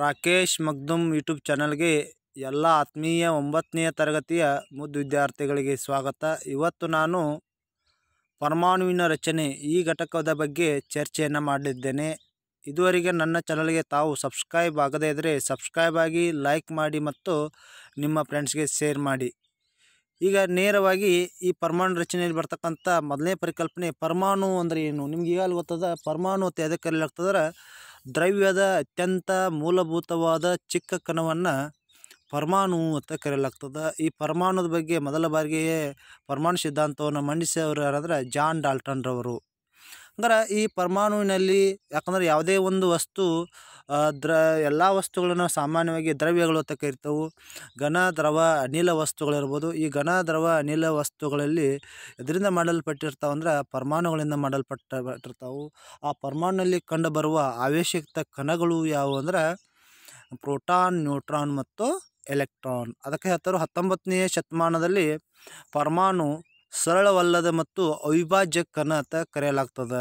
Rakesh ಮಗ್ದುಮ್ YouTube ಚಾನಲ್ಗೆ ಎಲ್ಲ ಆತ್ಮೀಯ ಒಂಬತ್ತನೆಯ ತರಗತಿಯ ಮುದ್ದು ವಿದ್ಯಾರ್ಥಿಗಳಿಗೆ ಸ್ವಾಗತ ಇವತ್ತು ನಾನು ಪರಮಾಣುವಿನ ರಚನೆ ಈ ಘಟಕದ ಬಗ್ಗೆ ಚರ್ಚೆಯನ್ನು ಮಾಡಲಿದ್ದೇನೆ ಇದುವರೆಗೆ ನನ್ನ ಚಾನಲ್ಗೆ ತಾವು ಸಬ್ಸ್ಕ್ರೈಬ್ ಆಗದೇ ಇದ್ದರೆ ಸಬ್ಸ್ಕ್ರೈಬ್ ಆಗಿ ಲೈಕ್ ಮಾಡಿ ಮತ್ತು ನಿಮ್ಮ ಫ್ರೆಂಡ್ಸ್ಗೆ ಶೇರ್ ಮಾಡಿ ಈಗ ನೇರವಾಗಿ ಈ ಪರಮಾಣು ರಚನೆಯಲ್ಲಿ ಬರ್ತಕ್ಕಂಥ ಮೊದಲನೇ ಪರಿಕಲ್ಪನೆ ಪರಮಾಣು ಅಂದರೆ ಏನು ನಿಮ್ಗೆ ಈಗಾಗಲೇ ಗೊತ್ತದ ಪರಮಾಣು ಅಂತ ಎದಕ್ಕೆ ಕರೆಯಲಾಗ್ತದ್ರೆ ದ್ರವ್ಯದ ಅತ್ಯಂತ ಮೂಲಭೂತವಾದ ಚಿಕ್ಕ ಕಣವನ್ನು ಪರಮಾಣು ಅಂತ ಕರೆಯಲಾಗ್ತದೆ ಈ ಪರಮಾಣುದ ಬಗ್ಗೆ ಮೊದಲ ಬಾರಿಗೆ ಪರಮಾಣು ಸಿದ್ಧಾಂತವನ್ನು ಮಂಡಿಸಿದವರು ಯಾರಂದ್ರೆ ಜಾನ್ ಡಾಲ್ಟನ್ರವರು ಅಂದ್ರೆ ಈ ಪರಮಾಣುವಿನಲ್ಲಿ ಯಾಕಂದ್ರೆ ಯಾವುದೇ ಒಂದು ವಸ್ತು ದ್ರ ಎಲ್ಲ ವಸ್ತುಗಳನ್ನು ಸಾಮಾನ್ಯವಾಗಿ ದ್ರವ್ಯಗಳು ಅಂತ ಕರಿತೇವೆ ಘನ ದ್ರವ ಅನಿಲ ವಸ್ತುಗಳಿರ್ಬೋದು ಈ ಘನ ದ್ರವ ಅನಿಲ ವಸ್ತುಗಳಲ್ಲಿ ಇದರಿಂದ ಮಾಡಲ್ಪಟ್ಟಿರ್ತಾವಂದ್ರೆ ಪರಮಾಣುಗಳಿಂದ ಮಾಡಲ್ಪಟ್ಟ ಆ ಪರಮಾಣುನಲ್ಲಿ ಕಂಡುಬರುವ ಆವೇಶಯುಕ್ತ ಕಣಗಳು ಯಾವುವು ಅಂದ್ರೆ ಪ್ರೋಟಾನ್ ನ್ಯೂಟ್ರಾನ್ ಮತ್ತು ಎಲೆಕ್ಟ್ರಾನ್ ಅದಕ್ಕೆ ಹೇಳ್ತಾರೆ ಹತ್ತೊಂಬತ್ತನೆಯ ಶತಮಾನದಲ್ಲಿ ಪರಮಾಣು ಸರಳವಲ್ಲದ ಮತ್ತು ಅವಿಭಾಜ್ಯ ಕಣ ಅಂತ ಕರೆಯಲಾಗ್ತದ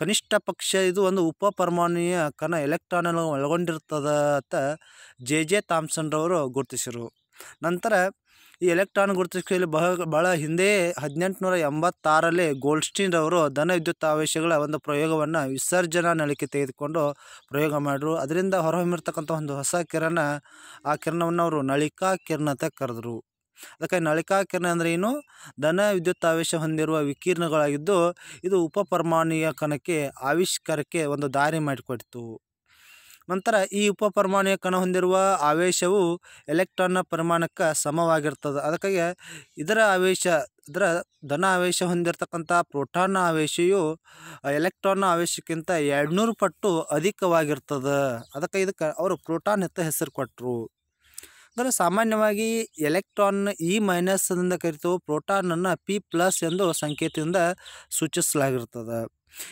ಕನಿಷ್ಠ ಪಕ್ಷ ಇದು ಒಂದು ಉಪಪರಮಾಣುಯ ಕಣ ಎಲೆಕ್ಟ್ರಾನನ್ನು ಒಳಗೊಂಡಿರ್ತದ ಅಂತ ಜೆ ಜೆ ಥಾಮ್ಸನ್ರವರು ಗುರುತಿಸಿದರು ನಂತರ ಈ ಎಲೆಕ್ಟ್ರಾನ್ ಗುರುತಿಸುವಿಕೆಯಲ್ಲಿ ಬಹ ಬಹಳ ಹಿಂದೆಯೇ ಹದಿನೆಂಟುನೂರ ಎಂಬತ್ತಾರಲ್ಲಿ ಗೋಲ್ಡ್ಸ್ಟೀನ್ ರವರು ಧನ ಆವೇಶಗಳ ಒಂದು ಪ್ರಯೋಗವನ್ನು ವಿಸರ್ಜನಾ ನಳಿಕೆ ತೆಗೆದುಕೊಂಡು ಪ್ರಯೋಗ ಮಾಡಿದ್ರು ಅದರಿಂದ ಹೊರಹೊಮ್ಮಿರ್ತಕ್ಕಂಥ ಒಂದು ಹೊಸ ಕಿರಣ ಆ ಕಿರಣವನ್ನು ಅವರು ನಳಿಕಾ ಕಿರಣ ಅಂತ ಕರೆದರು ಅದಕ್ಕೆ ಕಿರಣ ಅಂದರೆ ಏನು ಧನ ವಿದ್ಯುತ್ ಆವೇಶ ಹೊಂದಿರುವ ವಿಕಿರಣಗಳಾಗಿದ್ದು ಇದು ಉಪಪರ್ಮಾಣೀಯ ಕಣಕ್ಕೆ ಆವಿಷ್ಕಾರಕ್ಕೆ ಒಂದು ದಾರಿ ಮಾಡಿಕೊಡ್ತು ನಂತರ ಈ ಉಪಪರ್ಮಾಣೀಯ ಕಣ ಹೊಂದಿರುವ ಆವೇಶವು ಎಲೆಕ್ಟ್ರಾನ್ನ ಪರಿಮಾಣಕ್ಕೆ ಸಮವಾಗಿರ್ತದೆ ಅದಕ್ಕಾಗಿ ಇದರ ಆವೇಶ ಇದರ ಧನ ಆವೇಶ ಹೊಂದಿರತಕ್ಕಂಥ ಪ್ರೋಟಾನ್ನ ಆವೇಶವು ಎಲೆಕ್ಟ್ರಾನ್ನ ಆವೇಶಕ್ಕಿಂತ ಎರಡುನೂರು ಪಟ್ಟು ಅಧಿಕವಾಗಿರ್ತದೆ ಅದಕ್ಕೆ ಇದಕ್ಕೆ ಅವರು ಪ್ರೋಟಾನ್ ಅಂತ ಹೆಸರು ಕೊಟ್ಟರು ಅಂದರೆ ಸಾಮಾನ್ಯವಾಗಿ ಎಲೆಕ್ಟ್ರಾನ್ ಇ ಮೈನಸ್ ಕರಿತು ಪ್ರೋಟಾನನ್ನು ಪಿ ಪ್ಲಸ್ ಎಂದು ಸಂಕೇತದಿಂದ ಸೂಚಿಸಲಾಗಿರ್ತದೆ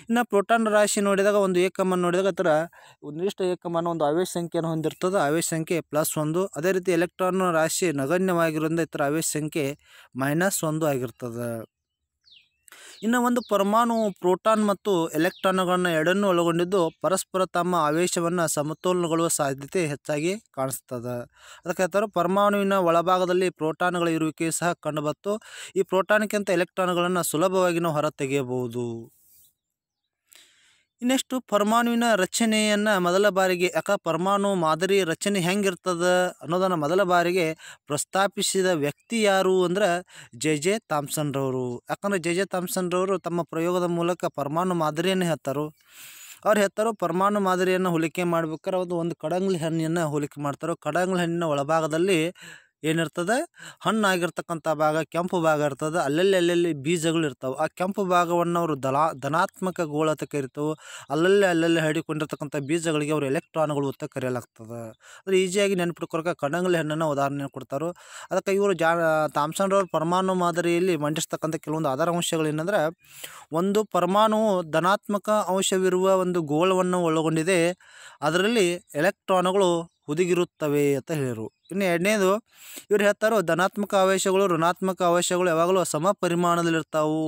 ಇನ್ನು ಪ್ರೋಟಾನ್ ರಾಶಿ ನೋಡಿದಾಗ ಒಂದು ಏಕಮನ್ನು ನೋಡಿದಾಗ ಆ ಥರ ನಿರ್ದಿಷ್ಟ ಒಂದು ಆವೇಶ ಸಂಖ್ಯೆಯನ್ನು ಹೊಂದಿರ್ತದೆ ಆವೇಶ ಸಂಖ್ಯೆ ಪ್ಲಸ್ ಒಂದು ಅದೇ ರೀತಿ ಎಲೆಕ್ಟ್ರಾನ್ ರಾಶಿ ನಗಣ್ಯವಾಗಿರೋದ್ರಿಂದ ಈ ಥರ ಆವೇಶ ಸಂಖ್ಯೆ ಮೈನಸ್ ಒಂದು ಆಗಿರ್ತದೆ ಇನ್ನು ಒಂದು ಪರಮಾಣು ಪ್ರೋಟಾನ್ ಮತ್ತು ಎಲೆಕ್ಟ್ರಾನ್ಗಳನ್ನು ಎರಡನ್ನೂ ಒಳಗೊಂಡಿದ್ದು ಪರಸ್ಪರ ತಮ್ಮ ಆವೇಶವನ್ನು ಸಮತೋಲನಗೊಳ್ಳುವ ಸಾಧ್ಯತೆ ಹೆಚ್ಚಾಗಿ ಕಾಣಿಸ್ತದೆ ಅದಕ್ಕೆ ಹೇಳ್ತಾರೆ ಪರಮಾಣುವಿನ ಒಳಭಾಗದಲ್ಲಿ ಪ್ರೋಟಾನ್ಗಳ ಇರುವಿಕೆ ಸಹ ಕಂಡುಬತ್ತು ಈ ಪ್ರೋಟಾನ್ಗಿಂತ ಎಲೆಕ್ಟ್ರಾನ್ಗಳನ್ನು ಸುಲಭವಾಗಿ ನಾವು ಹೊರ ಇನ್ನೆಷ್ಟು ಪರಮಾಣುವಿನ ರಚನೆಯನ್ನು ಮೊದಲ ಬಾರಿಗೆ ಯಾಕ ಪರಮಾಣು ಮಾದರಿ ರಚನೆ ಹೆಂಗಿರ್ತದ ಅನ್ನೋದನ್ನು ಮೊದಲ ಬಾರಿಗೆ ಪ್ರಸ್ತಾಪಿಸಿದ ವ್ಯಕ್ತಿ ಯಾರು ಅಂದ್ರೆ ಜೆ ಜೆ ತಾಮ್ಸನ್ರವರು ಯಾಕಂದರೆ ಜೆ ಜೆ ತಾಮ್ಸನ್ರವರು ತಮ್ಮ ಪ್ರಯೋಗದ ಮೂಲಕ ಪರಮಾಣು ಮಾದರಿಯನ್ನು ಹೇಳ್ತಾರೋ ಅವ್ರು ಹೇಳ್ತಾರೋ ಪರಮಾಣು ಮಾದರಿಯನ್ನು ಹೋಲಿಕೆ ಮಾಡ್ಬೇಕಾದ್ರೆ ಅವರು ಒಂದು ಕಡಂಗ್ಲಿ ಹಣ್ಣಿಯನ್ನು ಹೋಲಿಕೆ ಮಾಡ್ತಾರೋ ಕಡಂಗ್ಲಿ ಹಣ್ಣಿನ ಒಳಭಾಗದಲ್ಲಿ ಏನಿರ್ತದೆ ಹಣ್ಣಾಗಿರ್ತಕ್ಕಂಥ ಭಾಗ ಕೆಂಪು ಭಾಗ ಇರ್ತದೆ ಅಲ್ಲಲ್ಲಿ ಅಲ್ಲಲ್ಲಿ ಬೀಜಗಳು ಇರ್ತವೆ ಆ ಕೆಂಪು ಭಾಗವನ್ನು ಅವರು ದಲಾ ಧನಾತ್ಮಕ ಗೋಳ ಅಂತ ಅಲ್ಲಲ್ಲಿ ಅಲ್ಲಲ್ಲಿ ಹಡಿಕೊಂಡಿರ್ತಕ್ಕಂಥ ಬೀಜಗಳಿಗೆ ಅವರು ಎಲೆಕ್ಟ್ರಾನ್ಗಳು ಅಂತ ಕರೆಯಲಾಗ್ತದೆ ಅದು ಈಸಿಯಾಗಿ ನೆನ್ಪಿಟ್ಕೊರಕ ಕಣಂಗ್ಲಿ ಹಣ್ಣನ್ನು ಉದಾಹರಣೆ ಕೊಡ್ತಾರೆ ಅದಕ್ಕೆ ಇವರು ಜಾ ತಾಮ್ಸನ್ರವ್ರ ಪರಮಾಣು ಮಾದರಿಯಲ್ಲಿ ಮಂಡಿಸ್ತಕ್ಕಂಥ ಕೆಲವೊಂದು ಆಧಾರ ಅಂಶಗಳೇನೆಂದರೆ ಒಂದು ಪರಮಾಣು ಧನಾತ್ಮಕ ಅಂಶವಿರುವ ಒಂದು ಗೋಳವನ್ನು ಒಳಗೊಂಡಿದೆ ಅದರಲ್ಲಿ ಎಲೆಕ್ಟ್ರಾನುಗಳು ಹುದುಗಿರುತ್ತವೆ ಅಂತ ಹೇಳಿದರು ಇನ್ನು ಎರಡನೇದು ಇವ್ರು ಹೇಳ್ತಾರೋ ಧನಾತ್ಮಕ ಆವೇಶಗಳು ಋಣಾತ್ಮಕ ಅವಶ್ಯಗಳು ಯಾವಾಗಲೂ ಸಮ ಪರಿಮಾಣದಲ್ಲಿರ್ತಾವೆ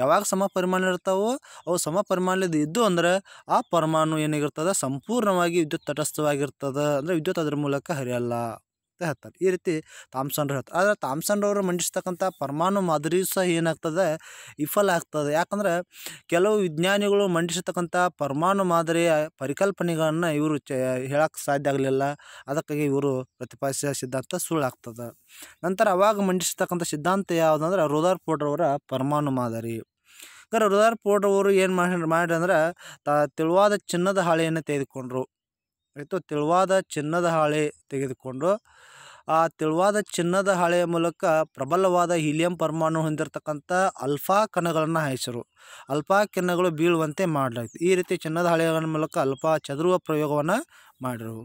ಯಾವಾಗ ಸಮ ಪರಿಮಾಣ ಇರ್ತಾವೋ ಅವು ಸಮ ಪರಿಮಾಣದ ಇದ್ದು ಅಂದರೆ ಆ ಪರಮಾಣು ಏನಾಗಿರ್ತದೆ ಸಂಪೂರ್ಣವಾಗಿ ವಿದ್ಯುತ್ ತಟಸ್ಥವಾಗಿರ್ತದೆ ಅಂದರೆ ವಿದ್ಯುತ್ ಅದ್ರ ಮೂಲಕ ಹರಿಯಲ್ಲ ಅಂತ ಹೇಳ್ತಾರೆ ಈ ರೀತಿ ತಾಮ್ಸನ್ರು ಹೇಳ್ತಾರೆ ಆದರೆ ತಾಮ್ಸನ್ರವರು ಮಂಡಿಸ್ತಕ್ಕಂಥ ಪರಮಾಣು ಮಾದರಿಯು ಸಹ ಏನಾಗ್ತದೆ ವಿಫಲ ಆಗ್ತದೆ ಯಾಕಂದ್ರೆ ಕೆಲವು ವಿಜ್ಞಾನಿಗಳು ಮಂಡಿಸತಕ್ಕಂಥ ಪರಮಾಣು ಮಾದರಿಯ ಪರಿಕಲ್ಪನೆಗಳನ್ನು ಇವರು ಚ ಹೇಳಕ್ಕೆ ಸಾಧ್ಯ ಆಗಲಿಲ್ಲ ಅದಕ್ಕಾಗಿ ಇವರು ಪ್ರತಿಪಾದಿಸಿದ ಸಿದ್ಧಾಂತ ಸುಳ್ಳಾಗ್ತದೆ ನಂತರ ಅವಾಗ ಮಂಡಿಸತಕ್ಕಂಥ ಸಿದ್ಧಾಂತ ಯಾವುದಂದ್ರೆ ರುದಾರ್ ಪೋಡ್ರವರ ಪರಮಾಣು ಮಾದರಿ ರುದಾರ್ ಪೋಡ್ರವರು ಏನು ಮಾಡಿ ಮಾಡಿದ್ರೆ ತ ತೆಳುವಾದ ಚಿನ್ನದ ಹಾಳೆಯನ್ನು ತೆಗೆದುಕೊಂಡ್ರು ಆಯಿತು ತೆಳುವಾದ ಚಿನ್ನದ ಹಾಳೆ ತೆಗೆದುಕೊಂಡು ಆ ತೆಳುವಾದ ಚಿನ್ನದ ಹಾಳೆಯ ಮೂಲಕ ಪ್ರಬಲವಾದ ಹೀಲಿಯಂ ಪರಮಾಣು ಹೊಂದಿರತಕ್ಕಂಥ ಅಲ್ಫಾ ಕಣಗಳನ್ನು ಹಾಯಿಸರು ಅಲ್ಫಾ ಕಿರಣಗಳು ಬೀಳುವಂತೆ ಮಾಡಲಾಯಿತು ಈ ರೀತಿ ಚಿನ್ನದ ಹಾಳೆಗಳ ಮೂಲಕ ಅಲ್ಫಾ ಚದುರುವ ಪ್ರಯೋಗವನ್ನು ಮಾಡಿರು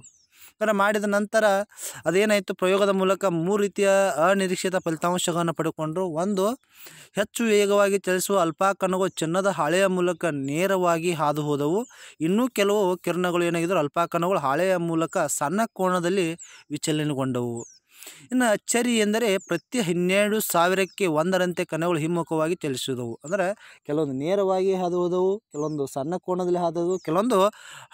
ಮಾಡಿದ ನಂತರ ಅದೇನಾಯಿತು ಪ್ರಯೋಗದ ಮೂಲಕ ಮೂರು ರೀತಿಯ ಅನಿರೀಕ್ಷಿತ ಫಲಿತಾಂಶಗಳನ್ನು ಪಡೆಕೊಂಡರು ಒಂದು ಹೆಚ್ಚು ವೇಗವಾಗಿ ಚಲಿಸುವ ಕಣಗಳು ಚಿನ್ನದ ಹಾಳೆಯ ಮೂಲಕ ನೇರವಾಗಿ ಹಾದು ಹೋದವು ಇನ್ನೂ ಕೆಲವು ಕಿರಣಗಳು ಏನಾಗಿದ್ದರು ಕಣಗಳು ಹಾಳೆಯ ಮೂಲಕ ಸಣ್ಣ ಕೋಣದಲ್ಲಿ ವಿಚಲನೆಗೊಂಡವು ಇನ್ನು ಅಚ್ಚರಿ ಎಂದರೆ ಪ್ರತಿ ಹನ್ನೆರಡು ಸಾವಿರಕ್ಕೆ ಒಂದರಂತೆ ಕಣಗಳು ಹಿಮ್ಮುಖವಾಗಿ ಚಲಿಸಿದವು ಅಂದರೆ ಕೆಲವೊಂದು ನೇರವಾಗಿ ಹಾದು ಹೋದವು ಕೆಲವೊಂದು ಸಣ್ಣ ಕೋಣದಲ್ಲಿ ಹಾದುವು ಕೆಲವೊಂದು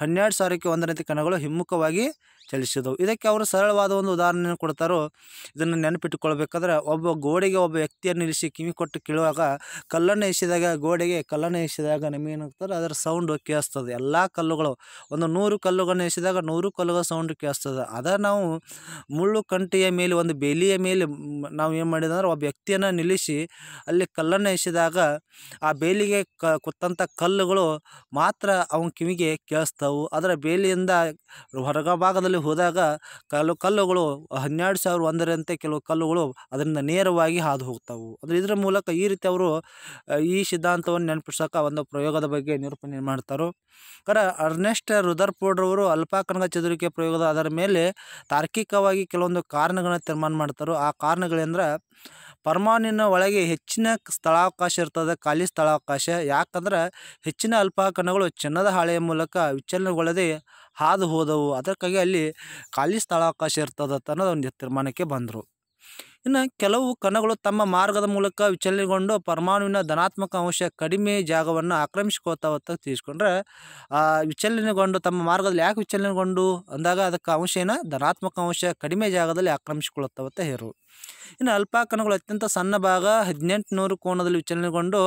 ಹನ್ನೆರಡು ಸಾವಿರಕ್ಕೆ ಒಂದರಂತೆ ಕಣಗಳು ಹಿಮ್ಮುಖವಾಗಿ ಚಲಿಸಿದವು ಇದಕ್ಕೆ ಅವರು ಸರಳವಾದ ಒಂದು ಉದಾಹರಣೆಯನ್ನು ಕೊಡ್ತಾರೋ ಇದನ್ನು ನೆನಪಿಟ್ಟುಕೊಳ್ಬೇಕಾದ್ರೆ ಒಬ್ಬ ಗೋಡೆಗೆ ಒಬ್ಬ ವ್ಯಕ್ತಿಯನ್ನು ನಿಲ್ಲಿಸಿ ಕಿವಿ ಕೊಟ್ಟು ಕೇಳುವಾಗ ಕಲ್ಲನ್ನು ಎಸಿದಾಗ ಗೋಡೆಗೆ ಕಲ್ಲನ್ನು ಎಸಿದಾಗ ನಮಗೇನಾಗ್ತಾರೆ ಅದರ ಸೌಂಡು ಕೇಳಿಸ್ತದೆ ಎಲ್ಲ ಕಲ್ಲುಗಳು ಒಂದು ನೂರು ಕಲ್ಲುಗಳನ್ನು ಎಸಿದಾಗ ನೂರು ಕಲ್ಲುಗಳ ಸೌಂಡು ಕೇಳಿಸ್ತದೆ ಅದೇ ನಾವು ಮುಳ್ಳು ಕಂಟಿಯ ಮೇಲೆ ಒಂದು ಬೇಲಿಯ ಮೇಲೆ ನಾವು ಏನು ಮಾಡಿದಂದ್ರೆ ಒಬ್ಬ ವ್ಯಕ್ತಿಯನ್ನು ನಿಲ್ಲಿಸಿ ಅಲ್ಲಿ ಕಲ್ಲನ್ನು ಎಸೆದಾಗ ಆ ಬೇಲಿಗೆ ಕ ಕೊತ್ತಂಥ ಕಲ್ಲುಗಳು ಮಾತ್ರ ಅವನ ಕಿವಿಗೆ ಕೇಳಿಸ್ತವು ಅದರ ಬೇಲಿಯಿಂದ ಹೊರಗ ಭಾಗದಲ್ಲಿ ಹೋದಾಗ ಕಲ್ಲು ಕಲ್ಲುಗಳು ಹನ್ನೆರಡು ಸಾವಿರ ಒಂದರಂತೆ ಕೆಲವು ಕಲ್ಲುಗಳು ಅದರಿಂದ ನೇರವಾಗಿ ಹಾದು ಹೋಗ್ತಾವೆ ಅಂದರೆ ಇದರ ಮೂಲಕ ಈ ರೀತಿ ಅವರು ಈ ಸಿದ್ಧಾಂತವನ್ನು ನೆನಪಿಸೋಕೆ ಒಂದು ಪ್ರಯೋಗದ ಬಗ್ಗೆ ನಿರೂಪಣೆ ಮಾಡ್ತಾರೆ ಕರ ಅರ್ನೆಸ್ಟ್ ಅವರು ಅಲ್ಪಾಕಣದ ಚದುರಿಕೆ ಪ್ರಯೋಗದ ಅದರ ಮೇಲೆ ತಾರ್ಕಿಕವಾಗಿ ಕೆಲವೊಂದು ಕಾರಣಗಳನ್ನ ತೀರ್ಮಾನ ಮಾಡ್ತಾರೆ ಆ ಕಾರಣಗಳೆಂದ್ರೆ ಪರಮಾನಿನ ಒಳಗೆ ಹೆಚ್ಚಿನ ಸ್ಥಳಾವಕಾಶ ಇರ್ತದೆ ಖಾಲಿ ಸ್ಥಳಾವಕಾಶ ಯಾಕಂದ್ರೆ ಹೆಚ್ಚಿನ ಅಲ್ಪಾಕಣಗಳು ಚಿನ್ನದ ಹಾಳೆಯ ಮೂಲಕ ವಿಚಲನಗೊಳ್ಳದೆ ಹಾದು ಹೋದವು ಅದಕ್ಕಾಗಿ ಅಲ್ಲಿ ಖಾಲಿ ಸ್ಥಳಾವಕಾಶ ಇರ್ತದ ಅನ್ನೋದು ಒಂದು ತೀರ್ಮಾನಕ್ಕೆ ಬಂದರು ಇನ್ನು ಕೆಲವು ಕಣಗಳು ತಮ್ಮ ಮಾರ್ಗದ ಮೂಲಕ ವಿಚಲನೆಗೊಂಡು ಪರಮಾಣುವಿನ ಧನಾತ್ಮಕ ಅಂಶ ಕಡಿಮೆ ಜಾಗವನ್ನು ಆಕ್ರಮಿಸ್ಕೋತಾವತ್ತ ತಿಳಿಸ್ಕೊಂಡ್ರೆ ವಿಚಲನೆಗೊಂಡು ತಮ್ಮ ಮಾರ್ಗದಲ್ಲಿ ಯಾಕೆ ವಿಚಲನೆಗೊಂಡು ಅಂದಾಗ ಅದಕ್ಕೆ ಅಂಶೇನ ಧನಾತ್ಮಕ ಅಂಶ ಕಡಿಮೆ ಜಾಗದಲ್ಲಿ ಆಕ್ರಮಿಸಿಕೊಳ್ಳುತ್ತವತ್ತ ಹೇರು ಇನ್ನು ಅಲ್ಪ ಕಣಗಳು ಅತ್ಯಂತ ಸಣ್ಣ ಭಾಗ ಹದಿನೆಂಟು ನೂರು ಕೋಣದಲ್ಲಿ ವಿಚಲನೆಗೊಂಡು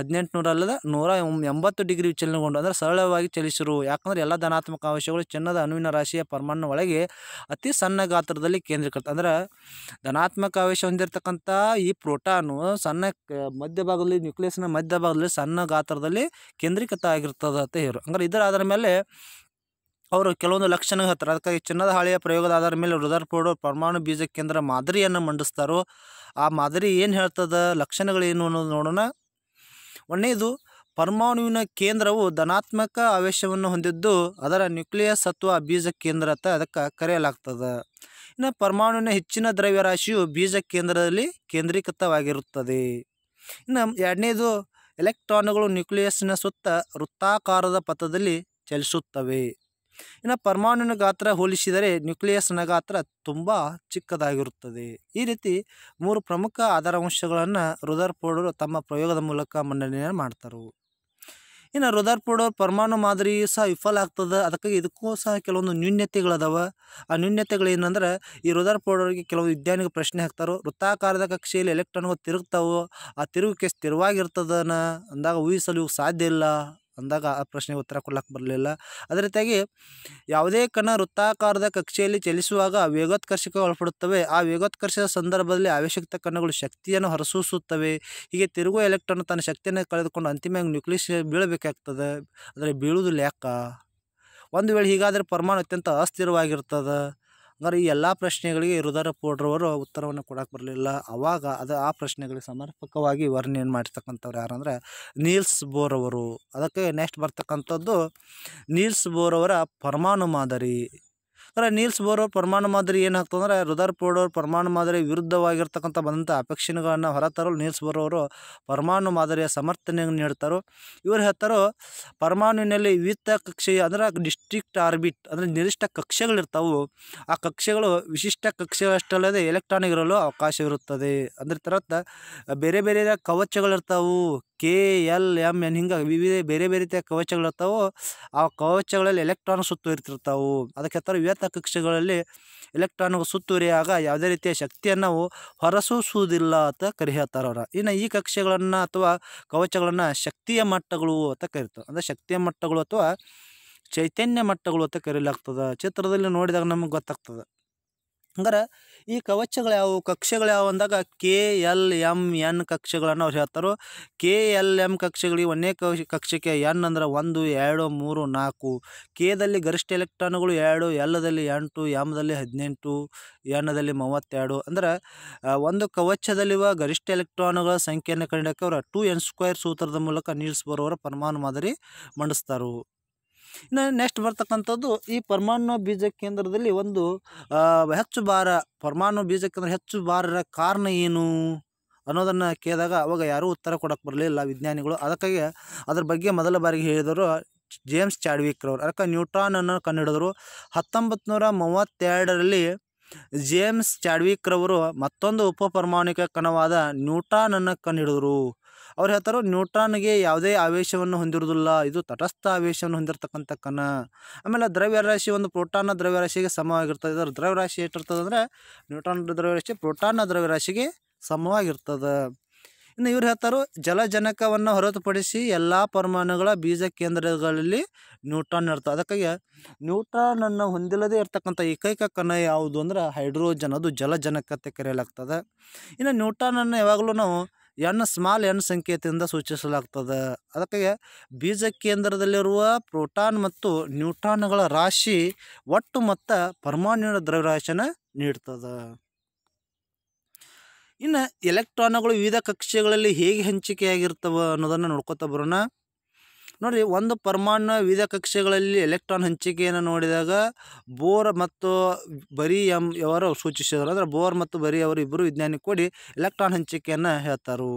ಅಲ್ಲದ ನೂರ ಎಂಬತ್ತು ಡಿಗ್ರಿ ವಿಚಲನಗೊಂಡು ಅಂದರೆ ಸರಳವಾಗಿ ಚಲಿಸಿರು ಯಾಕಂದರೆ ಎಲ್ಲ ಧನಾತ್ಮಕ ಅಂಶಗಳು ಚಿನ್ನದ ಅಣುವಿನ ರಾಶಿಯ ಪರಮಾಣು ಒಳಗೆ ಅತಿ ಸಣ್ಣ ಗಾತ್ರದಲ್ಲಿ ಕೇಂದ್ರೀಕೃತ ಅಂದರೆ ಧನಾತ್ಮಕ ಆವೇಶ ಹೊಂದಿರತಕ್ಕಂಥ ಈ ಪ್ರೋಟಾನು ಸಣ್ಣ ಮಧ್ಯಭಾಗದಲ್ಲಿ ನ್ಯೂಕ್ಲಿಯಸ್ನ ಮಧ್ಯಭಾಗದಲ್ಲಿ ಸಣ್ಣ ಗಾತ್ರದಲ್ಲಿ ಕೇಂದ್ರೀಕೃತ ಆಗಿರ್ತದೆ ಅಂತ ಹೇಳಿ ಅಂದರೆ ಇದರ ಆಧಾರ ಮೇಲೆ ಅವರು ಕೆಲವೊಂದು ಲಕ್ಷಣ ಹೇಳ್ತಾರೆ ಅದಕ್ಕಾಗಿ ಚಿನ್ನದ ಹಾಳೆಯ ಪ್ರಯೋಗದ ಆಧಾರ ಮೇಲೆ ರುದರ್ಫೋರ್ಡ್ ಪರಮಾಣು ಬೀಜ ಕೇಂದ್ರ ಮಾದರಿಯನ್ನು ಮಂಡಿಸ್ತಾರೋ ಆ ಮಾದರಿ ಏನು ಹೇಳ್ತದೆ ಲಕ್ಷಣಗಳೇನು ಅನ್ನೋದು ನೋಡೋಣ ಒಂದನೇದು ಪರಮಾಣುವಿನ ಕೇಂದ್ರವು ಧನಾತ್ಮಕ ಆವೇಶವನ್ನು ಹೊಂದಿದ್ದು ಅದರ ನ್ಯೂಕ್ಲಿಯಸ್ ಅಥವಾ ಬೀಜ ಕೇಂದ್ರ ಅಂತ ಅದಕ್ಕೆ ಕರೆಯಲಾಗ್ತದೆ ಇನ್ನು ಪರಮಾಣುವಿನ ಹೆಚ್ಚಿನ ದ್ರವ್ಯರಾಶಿಯು ಬೀಜ ಕೇಂದ್ರದಲ್ಲಿ ಕೇಂದ್ರೀಕೃತವಾಗಿರುತ್ತದೆ ಇನ್ನು ಎರಡನೇದು ಎಲೆಕ್ಟ್ರಾನುಗಳು ನ್ಯೂಕ್ಲಿಯಸ್ನ ಸುತ್ತ ವೃತ್ತಾಕಾರದ ಪಥದಲ್ಲಿ ಚಲಿಸುತ್ತವೆ ಇನ್ನು ಪರಮಾಣುವಿನ ಗಾತ್ರ ಹೋಲಿಸಿದರೆ ನ್ಯೂಕ್ಲಿಯಸ್ನ ಗಾತ್ರ ತುಂಬ ಚಿಕ್ಕದಾಗಿರುತ್ತದೆ ಈ ರೀತಿ ಮೂರು ಪ್ರಮುಖ ಆಧಾರ ಆಧಾರಾಂಶಗಳನ್ನು ರುದರ್ಪೋಡರು ತಮ್ಮ ಪ್ರಯೋಗದ ಮೂಲಕ ಮಂಡನೆಯನ್ನು ಮಾಡ್ತಾರೆ ಇನ್ನು ರುದರ್ಫೋರ್ಡರ್ ಪರಮಾಣು ಮಾದರಿ ಸಹ ವಿಫಲ ಆಗ್ತದೆ ಅದಕ್ಕಾಗಿ ಇದಕ್ಕೂ ಸಹ ಕೆಲವೊಂದು ನ್ಯೂನ್ಯತೆಗಳದಾವೆ ಆ ಏನಂದ್ರೆ ಈ ರುದರ್ಫೋರ್ಡರ್ಗೆ ಕೆಲವು ವಿಜ್ಞಾನಿಗೆ ಪ್ರಶ್ನೆ ಹಾಕ್ತಾರೆ ವೃತ್ತಾಕಾರದ ಕಕ್ಷೆಯಲ್ಲಿ ಎಲೆಕ್ಟ್ರಾನ್ಗಳು ತಿರುಗ್ತಾವೆ ಆ ತಿರುಗಕ್ಕೆ ಸ್ಥಿರವಾಗಿರ್ತದನ ಅಂದಾಗ ಊಹಿಸಲು ಸಾಧ್ಯ ಇಲ್ಲ ಅಂದಾಗ ಆ ಪ್ರಶ್ನೆಗೆ ಉತ್ತರ ಕೊಡ್ಲಿಕ್ಕೆ ಬರಲಿಲ್ಲ ಅದೇ ರೀತಿಯಾಗಿ ಯಾವುದೇ ಕಣ ವೃತ್ತಾಕಾರದ ಕಕ್ಷೆಯಲ್ಲಿ ಚಲಿಸುವಾಗ ವೇಗೋತ್ಕರ್ಷಕ್ಕೆ ಒಳಪಡುತ್ತವೆ ಆ ವೇಗೋತ್ಕರ್ಷದ ಸಂದರ್ಭದಲ್ಲಿ ಅವಶ್ಯಕತೆ ಕಣಗಳು ಶಕ್ತಿಯನ್ನು ಹೊರಸೂಸುತ್ತವೆ ಹೀಗೆ ತಿರುಗುವ ಎಲೆಕ್ಟ್ರಾನ್ ತನ್ನ ಶಕ್ತಿಯನ್ನು ಕಳೆದುಕೊಂಡು ಅಂತಿಮವಾಗಿ ನ್ಯೂಕ್ಲಿಯಸ್ ಬೀಳಬೇಕಾಗ್ತದೆ ಅಂದರೆ ಬೀಳುವುದು ಲ್ಯಾಕ ಒಂದು ವೇಳೆ ಹೀಗಾದರೆ ಪರಮಾಣು ಅತ್ಯಂತ ಅಸ್ಥಿರವಾಗಿರ್ತದೆ ಹಂಗಾರೆ ಈ ಎಲ್ಲ ಪ್ರಶ್ನೆಗಳಿಗೆ ಇರುದರ ಪೌಡ್ರವರು ಉತ್ತರವನ್ನು ಕೊಡೋಕ್ಕೆ ಬರಲಿಲ್ಲ ಆವಾಗ ಅದು ಆ ಪ್ರಶ್ನೆಗಳಿಗೆ ಸಮರ್ಪಕವಾಗಿ ವರ್ಣನೆ ಮಾಡಿರ್ತಕ್ಕಂಥವ್ರು ಯಾರಂದರೆ ನೀಲ್ಸ್ ಬೋರ್ ಅವರು ಅದಕ್ಕೆ ನೆಕ್ಸ್ಟ್ ಬರ್ತಕ್ಕಂಥದ್ದು ನೀಲ್ಸ್ ಬೋರ್ ಅವರ ಪರಮಾಣು ಮಾದರಿ ಅಂದರೆ ನೀಲ್ಸ್ ಬೋರ್ ಪರಮಾಣು ಮಾದರಿ ಏನು ಏನಾಗ್ತದಂದರೆ ರುದರ್ಫೋರ್ಡ್ ಅವ್ರ ಪರಮಾಣು ಮಾದರಿ ವಿರುದ್ಧವಾಗಿರ್ತಕ್ಕಂಥ ಬಂದಂಥ ಅಪೇಕ್ಷಣೆಗಳನ್ನು ಹೊರತರಲು ನೀಲ್ಸ್ ಬೋರ್ ಅವರು ಪರಮಾಣು ಮಾದರಿಯ ಸಮರ್ಥನೆಯನ್ನು ನೀಡ್ತಾರೋ ಇವರು ಹೇಳ್ತಾರೋ ಪರಮಾಣುವಿನಲ್ಲಿ ವಿವಿಧ ಕಕ್ಷೆಯ ಅಂದರೆ ಡಿಸ್ಟ್ರಿಕ್ಟ್ ಆರ್ಬಿಟ್ ಅಂದರೆ ನಿರ್ದಿಷ್ಟ ಕಕ್ಷೆಗಳಿರ್ತಾವೆ ಆ ಕಕ್ಷೆಗಳು ವಿಶಿಷ್ಟ ಕಕ್ಷೆಗಳಷ್ಟಲ್ಲದೆ ಎಲೆಕ್ಟ್ರಾನಿಕ್ ಇರಲು ಅವಕಾಶವಿರುತ್ತದೆ ಅಂದರೆ ತರತ್ತ ಬೇರೆ ಬೇರೆ ಕವಚಗಳಿರ್ತಾವೆ ಕೆ ಎಲ್ ಎಮ್ ಎನ್ ಹಿಂಗೆ ವಿವಿಧ ಬೇರೆ ಬೇರೆ ರೀತಿಯ ಕವಚಗಳಿರ್ತಾವೆ ಆ ಕವಚಗಳಲ್ಲಿ ಎಲೆಕ್ಟ್ರಾನ್ ಸುತ್ತು ಇರ್ತಿರ್ತಾವೆ ಅದಕ್ಕೆ ಹೇಳ್ತಾರೆ ವಿವಿಧ ಕಕ್ಷೆಗಳಲ್ಲಿ ಎಲೆಕ್ಟ್ರಾನ್ ಸುತ್ತುವರಿಯಾಗ ಯಾವುದೇ ರೀತಿಯ ಶಕ್ತಿಯನ್ನು ಹೊರಸೂಸುವುದಿಲ್ಲ ಅಂತ ಕರಿ ಇನ್ನ ಇನ್ನು ಈ ಕಕ್ಷೆಗಳನ್ನು ಅಥವಾ ಕವಚಗಳನ್ನು ಶಕ್ತಿಯ ಮಟ್ಟಗಳು ಅಂತ ಕರಿತಾರೆ ಅಂದರೆ ಶಕ್ತಿಯ ಮಟ್ಟಗಳು ಅಥವಾ ಚೈತನ್ಯ ಮಟ್ಟಗಳು ಅಂತ ಕರೀಲಾಗ್ತದೆ ಚಿತ್ರದಲ್ಲಿ ನೋಡಿದಾಗ ನಮಗೆ ಗೊತ್ತಾಗ್ತದೆ ಹಂಗಾರೆ ಈ ಕವಚಗಳು ಯಾವುವು ಕಕ್ಷೆಗಳು ಯಾವುವು ಅಂದಾಗ ಕೆ ಎಲ್ ಎಮ್ ಎನ್ ಕಕ್ಷೆಗಳನ್ನು ಅವ್ರು ಹೇಳ್ತಾರೋ ಕೆ ಎಲ್ ಎಮ್ ಕಕ್ಷೆಗಳಿಗೆ ಒಂದೇ ಕಕ್ಷಕ್ಕೆ ಎನ್ ಅಂದ್ರೆ ಒಂದು ಎರಡು ಮೂರು ನಾಲ್ಕು ಕೆದಲ್ಲಿ ಗರಿಷ್ಠ ಎಲೆಕ್ಟ್ರಾನ್ಗಳು ಎರಡು ಎಲ್ಲದಲ್ಲಿ ಎಂಟು ಎಮ್ದಲ್ಲಿ ಹದಿನೆಂಟು ಎನ್ನದಲ್ಲಿ ಮೂವತ್ತೆರಡು ಅಂದ್ರೆ ಒಂದು ಕವಚದಲ್ಲಿರುವ ಗರಿಷ್ಠ ಎಲೆಕ್ಟ್ರಾನ್ಗಳ ಸಂಖ್ಯೆಯನ್ನು ಕಂಡಿಡಕ್ಕೆ ಅವರು ಟು ಎನ್ ಸ್ಕ್ವೇರ್ ಸೂತ್ರದ ಮೂಲಕ ನೀಲ್ಸ್ ಬರೋವರ ಪರಮಾಣು ಮಾದರಿ ಮಂಡಿಸ್ತಾರು ಇನ್ನು ನೆಕ್ಸ್ಟ್ ಬರ್ತಕ್ಕಂಥದ್ದು ಈ ಪರಮಾಣು ಬೀಜ ಕೇಂದ್ರದಲ್ಲಿ ಒಂದು ಹೆಚ್ಚು ಭಾರ ಪರಮಾಣು ಬೀಜ ಕೇಂದ್ರ ಹೆಚ್ಚು ಭಾರ ಕಾರಣ ಏನು ಅನ್ನೋದನ್ನು ಕೇಳಿದಾಗ ಅವಾಗ ಯಾರೂ ಉತ್ತರ ಕೊಡೋಕ್ಕೆ ಬರಲಿಲ್ಲ ವಿಜ್ಞಾನಿಗಳು ಅದಕ್ಕಾಗಿ ಅದ್ರ ಬಗ್ಗೆ ಮೊದಲ ಬಾರಿಗೆ ಹೇಳಿದರು ಜೇಮ್ಸ್ ಅವರು ಅದಕ್ಕೆ ನ್ಯೂಟಾನನ್ನು ಕಂಡುಹಿಡಿದ್ರು ಹತ್ತೊಂಬತ್ತು ನೂರ ಮೂವತ್ತೆರಡರಲ್ಲಿ ಜೇಮ್ಸ್ ಚಾಡ್ವಿಕ್ರವರು ಮತ್ತೊಂದು ಉಪಪರಮಾಣಿಕ ಕಣವಾದ ನ್ಯೂಟಾನನ್ನು ಕಂಡುಹಿಡಿದ್ರು ಅವ್ರು ಹೇಳ್ತಾರೋ ನ್ಯೂಟ್ರಾನ್ಗೆ ಯಾವುದೇ ಆವೇಶವನ್ನು ಹೊಂದಿರುವುದಿಲ್ಲ ಇದು ತಟಸ್ಥ ಆವೇಶವನ್ನು ಹೊಂದಿರತಕ್ಕಂಥ ಕಣ ಆಮೇಲೆ ದ್ರವ್ಯರಾಶಿ ಒಂದು ಪ್ರೋಟಾನ್ನ ದ್ರವ್ಯರಾಶಿಗೆ ಸಮವಾಗಿರ್ತದೆ ಇದರ ದ್ರವ್ಯರಾಶಿ ಎಷ್ಟಿರ್ತದೆ ಅಂದರೆ ನ್ಯೂಟ್ರಾನ್ ದ್ರವ್ಯರಾಶಿ ಪ್ರೋಟಾನ್ನ ದ್ರವ್ಯರಾಶಿಗೆ ಸಮವಾಗಿರ್ತದೆ ಇನ್ನು ಇವ್ರು ಹೇಳ್ತಾರೋ ಜಲಜನಕವನ್ನು ಹೊರತುಪಡಿಸಿ ಎಲ್ಲ ಪರಮಾಣುಗಳ ಬೀಜ ಕೇಂದ್ರಗಳಲ್ಲಿ ನ್ಯೂಟ್ರಾನ್ ಇರ್ತದೆ ಅದಕ್ಕಾಗಿ ನ್ಯೂಟ್ರಾನನ್ನು ಹೊಂದಿಲ್ಲದೆ ಇರ್ತಕ್ಕಂಥ ಏಕೈಕ ಕಣ ಯಾವುದು ಅಂದ್ರೆ ಹೈಡ್ರೋಜನ್ ಅದು ಜಲಜನಕತೆ ಕರೆಯಲಾಗ್ತದೆ ಇನ್ನು ನ್ಯೂಟ್ರಾನನ್ನು ಯಾವಾಗಲೂ ನಾವು ಎನ್ ಸ್ಮಾಲ್ ಎನ್ ಸಂಕೇತದಿಂದ ಸೂಚಿಸಲಾಗ್ತದೆ ಅದಕ್ಕೆ ಬೀಜ ಕೇಂದ್ರದಲ್ಲಿರುವ ಪ್ರೋಟಾನ್ ಮತ್ತು ನ್ಯೂಟ್ರಾನ್ಗಳ ರಾಶಿ ಒಟ್ಟು ಮೊತ್ತ ಪರಮಾಣು ದ್ರವ್ಯರಾಶಿನ ನೀಡ್ತದೆ ಇನ್ನು ಎಲೆಕ್ಟ್ರಾನ್ಗಳು ವಿವಿಧ ಕಕ್ಷೆಗಳಲ್ಲಿ ಹೇಗೆ ಹಂಚಿಕೆಯಾಗಿರ್ತವೆ ಅನ್ನೋದನ್ನು ನೋಡ್ಕೊತ ಬರೋಣ ನೋಡಿರಿ ಒಂದು ಪರಮಾಣು ವಿವಿಧ ಕಕ್ಷೆಗಳಲ್ಲಿ ಎಲೆಕ್ಟ್ರಾನ್ ಹಂಚಿಕೆಯನ್ನು ನೋಡಿದಾಗ ಬೋರ್ ಮತ್ತು ಬರಿ ಎಂ ಯವರು ಸೂಚಿಸಿದರು ಅಂದರೆ ಬೋರ್ ಮತ್ತು ಬರಿ ಅವರು ಇಬ್ಬರು ವಿಜ್ಞಾನಿ ಕೊಡಿ ಎಲೆಕ್ಟ್ರಾನ್ ಹಂಚಿಕೆಯನ್ನು ಹೇಳ್ತಾರು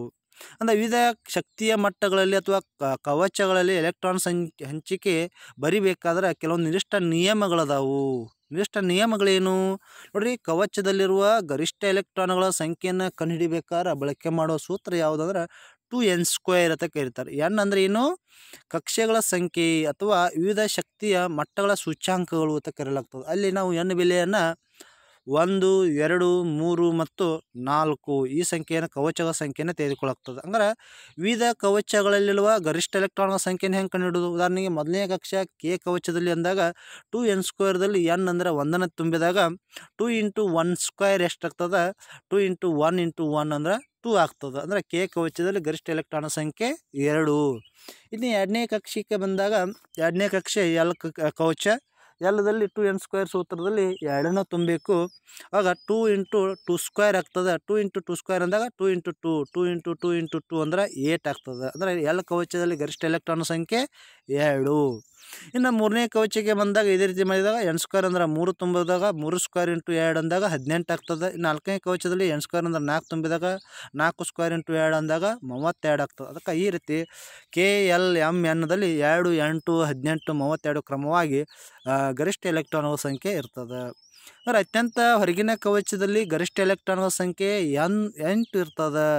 ಅಂದರೆ ವಿವಿಧ ಶಕ್ತಿಯ ಮಟ್ಟಗಳಲ್ಲಿ ಅಥವಾ ಕವಚಗಳಲ್ಲಿ ಎಲೆಕ್ಟ್ರಾನ್ ಸಂ ಹಂಚಿಕೆ ಬರಿಬೇಕಾದ್ರೆ ಕೆಲವೊಂದು ನಿರ್ದಿಷ್ಟ ನಿಯಮಗಳದಾವು ನಿರ್ದಿಷ್ಟ ನಿಯಮಗಳೇನು ನೋಡಿರಿ ಕವಚದಲ್ಲಿರುವ ಗರಿಷ್ಠ ಎಲೆಕ್ಟ್ರಾನ್ಗಳ ಸಂಖ್ಯೆಯನ್ನು ಕಂಡುಹಿಡಿಬೇಕಾದ್ರೆ ಬಳಕೆ ಮಾಡೋ ಸೂತ್ರ ಯಾವುದಂದ್ರೆ ಟು ಎನ್ ಸ್ಕ್ವೇರ್ ಅಂತ ಕರೀತಾರೆ ಎನ್ ಅಂದರೆ ಏನು ಕಕ್ಷೆಗಳ ಸಂಖ್ಯೆ ಅಥವಾ ವಿವಿಧ ಶಕ್ತಿಯ ಮಟ್ಟಗಳ ಸೂಚ್ಯಾಂಕಗಳು ಅಂತ ಕರೆಯಲಾಗ್ತದೆ ಅಲ್ಲಿ ನಾವು ಎನ್ ಬೆಲೆಯನ್ನು ಒಂದು ಎರಡು ಮೂರು ಮತ್ತು ನಾಲ್ಕು ಈ ಸಂಖ್ಯೆಯನ್ನು ಕವಚಗಳ ಸಂಖ್ಯೆಯನ್ನು ತೆಗೆದುಕೊಳ್ಳಾಗ್ತದೆ ಅಂದರೆ ವಿವಿಧ ಕವಚಗಳಲ್ಲಿರುವ ಗರಿಷ್ಠ ಎಲೆಕ್ಟ್ರಾನ್ಗಳ ಸಂಖ್ಯೆಯನ್ನು ಹೆಂಗೆ ಕಂಡುಹಿಡಿದು ಉದಾಹರಣೆಗೆ ಮೊದಲನೇ ಕಕ್ಷ ಕೆ ಕವಚದಲ್ಲಿ ಅಂದಾಗ ಟು ಎನ್ ಸ್ಕ್ವೇರ್ದಲ್ಲಿ ಎನ್ ಅಂದರೆ ಒಂದನ್ನು ತುಂಬಿದಾಗ ಟು ಇಂಟು ಒನ್ ಸ್ಕ್ವೇರ್ ಎಷ್ಟಾಗ್ತದೆ two into one into one ಅಂದರೆ ಟೂ ಆಗ್ತದೆ ಅಂದರೆ ಕೆ ಕವಚದಲ್ಲಿ ಗರಿಷ್ಠ ಎಲೆಕ್ಟ್ರಾನ್ ಸಂಖ್ಯೆ ಎರಡು ಇನ್ನು ಎರಡನೇ ಕಕ್ಷಕ್ಕೆ ಬಂದಾಗ ಎರಡನೇ ಕಕ್ಷೆ ಎಲ್ ಕವಚ ಎಲ್ಲದಲ್ಲಿ ಟು ಎನ್ ಸ್ಕ್ವೇರ್ ಸೂತ್ರದಲ್ಲಿ ಎರಡನ್ನೂ ತುಂಬಬೇಕು ಆಗ ಟೂ ಇಂಟು ಟೂ ಸ್ಕ್ವೇರ್ ಆಗ್ತದೆ ಟೂ ಇಂಟು ಟೂ ಸ್ಕ್ವೇರ್ ಅಂದಾಗ two into two two into two into two ಅಂದರೆ ಏಟ್ ಆಗ್ತದೆ ಅಂದರೆ ಎಲ್ಲ ಕವಚದಲ್ಲಿ ಗರಿಷ್ಠ ಎಲೆಕ್ಟ್ರಾನ್ ಸಂಖ್ಯೆ ಏಳು ಇನ್ನು ಮೂರನೇ ಕವಚಕ್ಕೆ ಬಂದಾಗ ಇದೇ ರೀತಿ ಮಾಡಿದಾಗ ಎಂಟು ಸ್ಕ್ವೇರ್ ಅಂದ್ರೆ ಮೂರು ತುಂಬಿದಾಗ ಮೂರು ಸ್ಕ್ವೇರ್ ಇಂಟು ಎರಡು ಅಂದಾಗ ಹದಿನೆಂಟು ಆಗ್ತದೆ ನಾಲ್ಕನೇ ಕವಚದಲ್ಲಿ ಎಂಟು ಸ್ಕ್ವೇರ್ ಅಂದ್ರೆ ನಾಲ್ಕು ತುಂಬಿದಾಗ ನಾಲ್ಕು ಸ್ಕ್ವೇರ್ ಇಂಟು ಎರಡು ಅಂದಾಗ ಮೂವತ್ತೆರಡು ಆಗ್ತದೆ ಅದಕ್ಕೆ ಈ ರೀತಿ ಕೆ ಎಲ್ ಎಮ್ ಎನ್ನಲ್ಲಿ ಎರಡು ಎಂಟು ಹದಿನೆಂಟು ಮೂವತ್ತೆರಡು ಕ್ರಮವಾಗಿ ಗರಿಷ್ಠ ಎಲೆಕ್ಟ್ರಾನ್ಗಳ ಸಂಖ್ಯೆ ಇರ್ತದೆ ಅಂದರೆ ಅತ್ಯಂತ ಹೊರಗಿನ ಕವಚದಲ್ಲಿ ಗರಿಷ್ಠ ಎಲೆಕ್ಟ್ರಾನ್ಗಳ ಸಂಖ್ಯೆ ಎನ್ ಎಂಟು ಇರ್ತದೆ